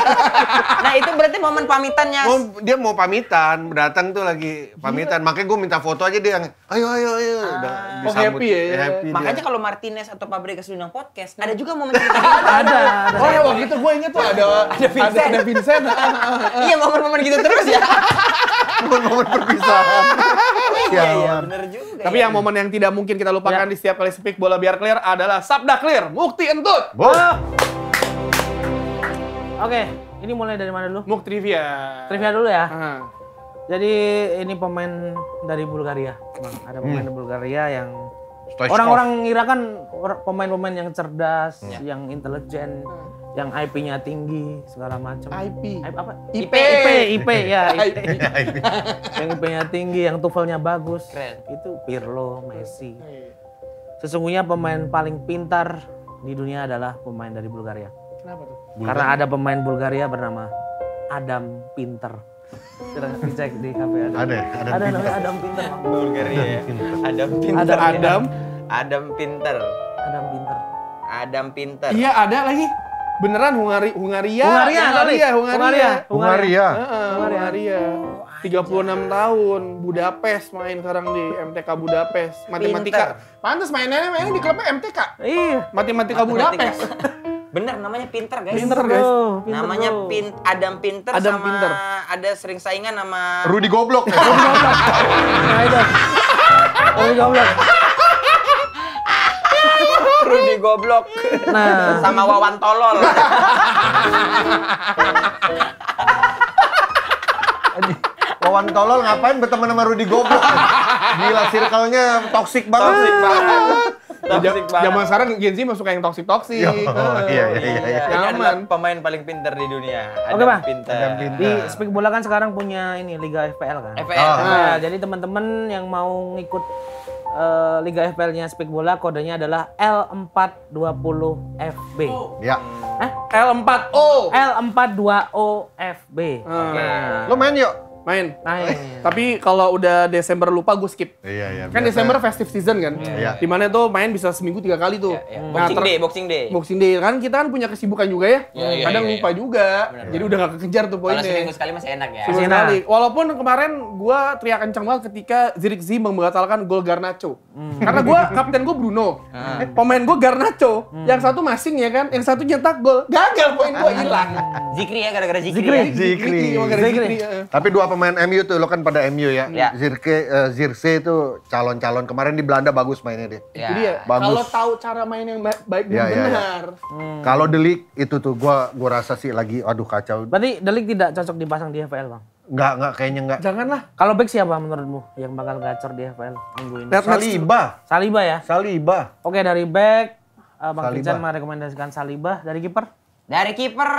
[laughs] nah itu berarti momen pamitannya. Mau, dia mau pamitan, datang tuh lagi pamitan. Gila. Makanya gue minta foto aja dia yang, ayo ayo ayo. Ah. Udah, oh happy ya. ya, ya. happy Makanya kalau Martinez atau Fabregas undang podcast, ada juga momen cerita [laughs] gitu. ada, ada. Oh ya, waktu itu gue inget tuh ada ada Vincent. Ada, ada Vincent. [laughs] Ah, ah, ah. iya momen-momen gitu terus ya. momen-momen perpisahan. Iya, iya, ya bener juga. Tapi ya. yang momen yang tidak mungkin kita lupakan ya. di setiap kali speak bola biar clear adalah Sabda Clear, Mukti Entut. Bola. Oke, ini mulai dari mana dulu? Muk trivia. Trivia dulu ya. Uh. Jadi ini pemain dari Bulgaria. Ada pemain hmm. dari Bulgaria yang orang-orang ngira kan pemain-pemain yang cerdas, yeah. yang intelijen, yang IP-nya tinggi segala macam. IP. IP apa? IP IP IP [laughs] ya. IP. IP. [laughs] yang IP-nya tinggi, yang tuvelnya bagus. Keren. Itu Pirlo, Messi. Iya. Sesungguhnya pemain paling pintar di dunia adalah pemain dari Bulgaria. Kenapa tuh? Bulgaria. Karena ada pemain Bulgaria bernama Adam Pinter. Silahkan dicek di HP ya? Adam. Ada, Adam ada namanya Adam Pinter. Bulgaria ya. Adam Pinter. Adam. Adam, Adam Pinter. Adam Pinter. Adam Pinter. Iya, ada lagi. Beneran iya, iya, Hungaria. Hungaria. Hungaria. Hungaria. Hungaria. Hungaria. Hungaria. 36 tahun, Budapest main sekarang di MTK Budapest. Matematika. Pinter. Pantes mainnya mainnya di klubnya MTK. Iya. Matematika, Matematika. Budapest. [laughs] Bener namanya Pinter guys. Pinter guys. Pinter, namanya bro. Pin Adam Pinter Adam sama Pinter. ada sering saingan sama Rudy Goblok. [laughs] Ya? Rudy Goblok. Rudy Goblok. Rudy Nah, sama Wawan Tolol. Wawan Tolol ngapain berteman sama Rudy Goblok? Gila circle-nya toxic banget. Toxic banget. Zaman sekarang Gen Z masuk yang toksik toksik. Yo, oh, iya, iya, iya, iya. Nyaman. Pemain paling pinter di dunia. Oke okay, bang. Pinter. pinter. Di Speak Bola kan sekarang punya ini Liga FPL kan. FPL. Oh. Ah. Nah, oh. jadi teman-teman yang mau ngikut uh, Liga FPL-nya Speak Bola kodenya adalah L420FB. Oh. Ya. Eh? L4O. l 42 ofb Hmm. Oke. Okay. Lu main yuk. Main. Main. Tapi kalau udah Desember lupa gue skip. Iya, iya. Kan biasa. Desember festive season kan. Iya. iya. Dimana tuh main bisa seminggu tiga kali tuh. Iya, iya. Nah, boxing day, boxing day. Boxing day kan kita kan punya kesibukan juga ya. Iya, iya, Kadang iya, iya. lupa juga. Bener, Jadi udah gak kekejar tuh poinnya. seminggu sekali masih enak ya. Seminggu sekali. Walaupun kemarin gue teriak kencang banget ketika Zim membatalkan gol Garnacho. Hmm. Karena gue [laughs] kapten gue Bruno. Hmm. Pemain gue Garnacho. Hmm. Yang satu masing ya kan, yang satu nyetak gol. Gagal poin gue hilang. Zikri ya gara-gara Zikri. Ya. Zikri. Zikri. Zikri. Zikri. Zikri. Eh. Tapi dua pemain MU tuh, lo kan pada MU ya. ya. Zirke, uh, Zirse itu calon-calon kemarin di Belanda bagus mainnya dia. Ya. Itu dia. Bagus. Kalau tahu cara main yang baik ya, ya, ya. benar. Ya. Hmm. Kalau Delik itu tuh gua gua rasa sih lagi aduh kacau. Berarti Delik tidak cocok dipasang di FPL, Bang? Enggak, enggak kayaknya enggak. Janganlah. Kalau back siapa menurutmu yang bakal gacor di FPL minggu ini? Saliba. Saliba ya? Saliba. Oke, dari back uh, Bang Kijan merekomendasikan Saliba dari kiper. Dari kiper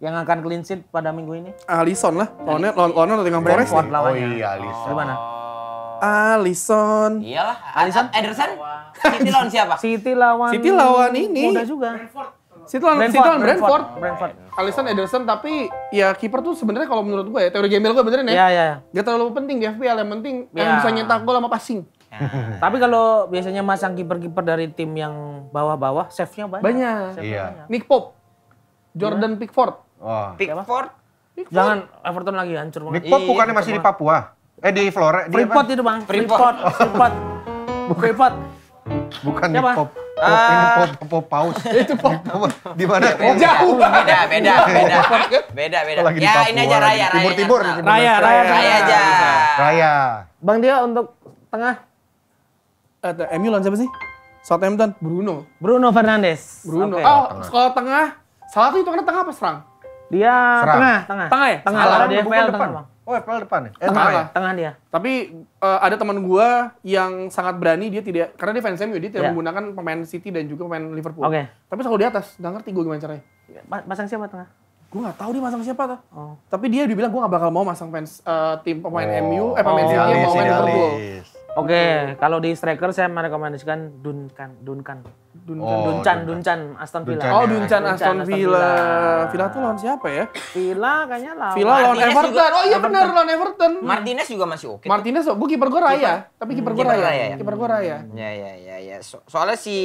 yang akan clean sheet pada minggu ini? Alison lah. Lawannya lawan lawan Nottingham Forest. Oh iya Alison. mana? Alison. Iyalah. Alison Ederson. [laughs] City lawan siapa? City lawan City lawan ini. Udah juga. City lawan Brentford. City lawan Brentford. Brentford. Alison Ederson tapi ya kiper tuh sebenarnya kalau menurut gue ya teori gembel gue beneran ya. Iya iya. Gak terlalu penting di FPL yang penting ya. yang iya. bisa nyetak gol sama passing. Ya. [laughs] Tapi kalau biasanya masang kiper-kiper dari tim yang bawah-bawah, save-nya banyak. Banyak. Save iya. Banyak. Nick Pope, Jordan Pickford, Wah. Pickford. Pickford. Jangan Everton lagi hancur banget. Pickford bukannya iya, masih di Papua? Eh di Flores. Freeport itu bang. Freeport. Freeport. [laughs] Freeport. Bukan di Pop. Ah. Ini pop, pop paus. [laughs] Itu pop. Di mana? Jauh. Beda, beda, beda. Beda, beda. Ya, ini aja raya, raya. Timur, timur. Raya, raya. Raya aja. Raya. Bang Dio untuk tengah. Eh, MU lawan siapa sih? Southampton. Bruno. Bruno Fernandes. Bruno. Okay. Oh, kalau tengah. Salah tuh itu karena tengah apa serang? Dia Serang. tengah, tengah. Tengah ya? Tengah. Kalau dia FPL depan. bang. Oh, FPL depan ya? Eh, tengah, tengah, ya? tengah dia. Tapi uh, ada teman gua yang sangat berani dia tidak karena dia fans MU dia iya. tidak yeah. menggunakan pemain City dan juga pemain Liverpool. Oke. Okay. Tapi selalu di atas, nggak ngerti gua gimana caranya. Pasang siapa tengah? Gue gak tahu dia masang siapa tuh. Oh. Tapi dia dibilang gue gak bakal mau masang fans uh, tim pemain oh. MU, eh pemain oh. City, pemain Liverpool. Oke, okay. kalau di striker saya merekomendasikan Duncan. Duncan. Duncan. Oh, Duncan, Duncan, Aston Villa. Duncan, oh, ya. Duncan, Duncan Aston, Aston Villa. Villa tuh lawan siapa ya? Villa kayaknya lawan. Villa lawan Martinez Everton. Juga, oh iya benar lawan Everton. Hmm. Martinez juga masih oke. Okay. Martinez, oh, gue kiper gue Raya, tapi kiper hmm, gue Raya. raya ya. Kiper gue Raya. Hmm. Ya ya ya ya. So, soalnya si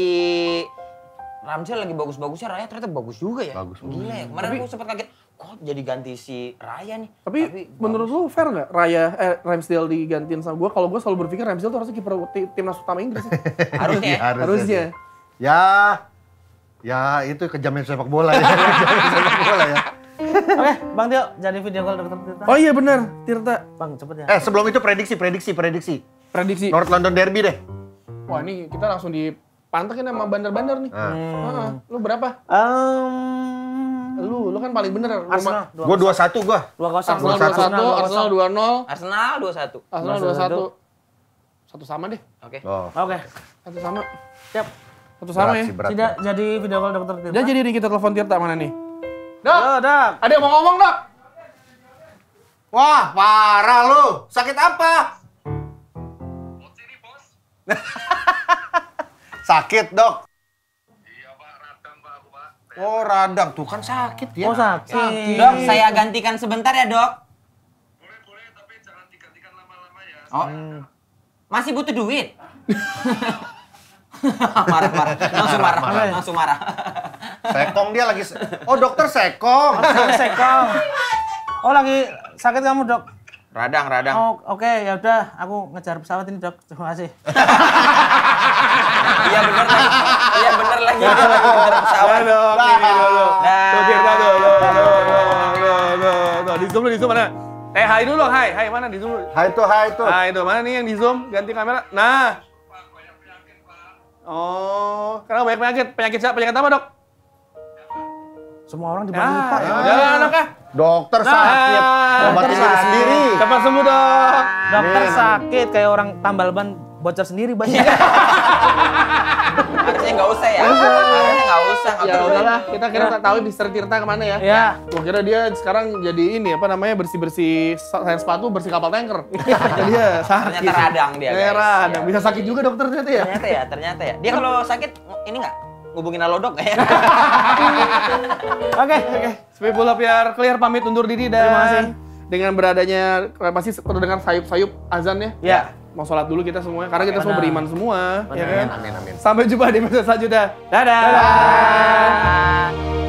Ramsey lagi bagus-bagusnya Raya ternyata bagus juga ya. Bagus. Gila ya. Kemarin gue sempat kaget kok jadi ganti si Raya nih. Tapi, Tapi menurut lu fair gak Raya eh, Ramsdale digantiin sama gue? Kalau gue selalu berpikir Ramsdale tuh harusnya kiper timnas utama Inggris. harusnya. [laughs] Iya, harusnya. harusnya. Ya, ya itu kejamnya sepak bola ya. [laughs] sepak bola ya. Oke, Bang Tio, jadi video call dokter Tirta. Oh iya benar, Tirta. Bang, cepet ya. Eh, sebelum itu prediksi, prediksi, prediksi. Prediksi. North London Derby deh. Wah, ini kita langsung dipantekin sama bandar-bandar nih. Hmm. Uh, lu berapa? Um, lu, lu kan paling bener. Arsenal. Gua dua satu gue. Dua kosong. Arsenal dua satu, Arsenal dua nol. Arsenal dua satu. Arsenal dua satu. Satu sama deh. Oke. Okay. Oh. Oke. Okay. Satu sama. Siap. Satu sama berat, ya? Si berat, Tidak ya. jadi video call dokter Tirta. Dia jadi nih kita telepon Tirta mana nih? Dok! Halo, dok! Ada yang mau ngomong, Dok! Wah, parah lu! Sakit apa? [laughs] sakit, Dok. Iya, Pak. Radang, Pak. Oh, radang. Tuh kan sakit ya. Oh, sakit. sakit. Dok, saya gantikan sebentar ya, Dok. Boleh, boleh. Tapi jangan digantikan lama-lama ya. Oh. Hmm. Masih butuh duit? [laughs] [laughs] marah marah langsung marah, marah. langsung marah sekong dia lagi oh dokter sekong oh, sekong oh lagi sakit kamu dok radang radang oh oke okay, ya udah aku ngejar pesawat ini dok terima kasih [laughs] iya bener lagi iya bener lagi ngejar pesawat dok ini dulu nah kita dulu di zoom di zoom mana Eh, hai dulu hai. Hai, mana di Zoom? Hai tuh, hai tuh. Hai tuh, mana nih yang di Zoom? Ganti kamera. Nah, Oh, karena banyak penyakit? Penyakit siapa? Penyakit apa, Dok? Semua orang ah, ya, lupa ya. ya, ya. Dok Dokter nah, sakit. Obat sakit sendiri. Cepat sembuh, Dok. Dokter sakit kayak orang tambal ban bocor sendiri banyak. [laughs] Harusnya nggak usah ya. Usah usah ya, perlu. udahlah, kita kira tak tahu ya. Mister Tirta kemana ya. Ya. Gua kira dia sekarang jadi ini apa namanya bersih bersih sayang sepatu bersih kapal tanker. [laughs] jadi ya sakit. Ternyata radang dia. Ternyata radang. Bisa iya. sakit juga dokter ternyata ya. Ternyata ya, ternyata ya. Dia kalau sakit ini nggak ngubungin Alodok ya. [laughs] Oke, oke. Sebagai bola biar clear pamit undur diri dan Terima kasih. dengan beradanya masih terdengar sayup-sayup azan ya. Ya mau sholat dulu kita semuanya karena kita semua beriman semua Mana? ya kan amin amin sampai jumpa di episode selanjutnya dadah, dadah. dadah.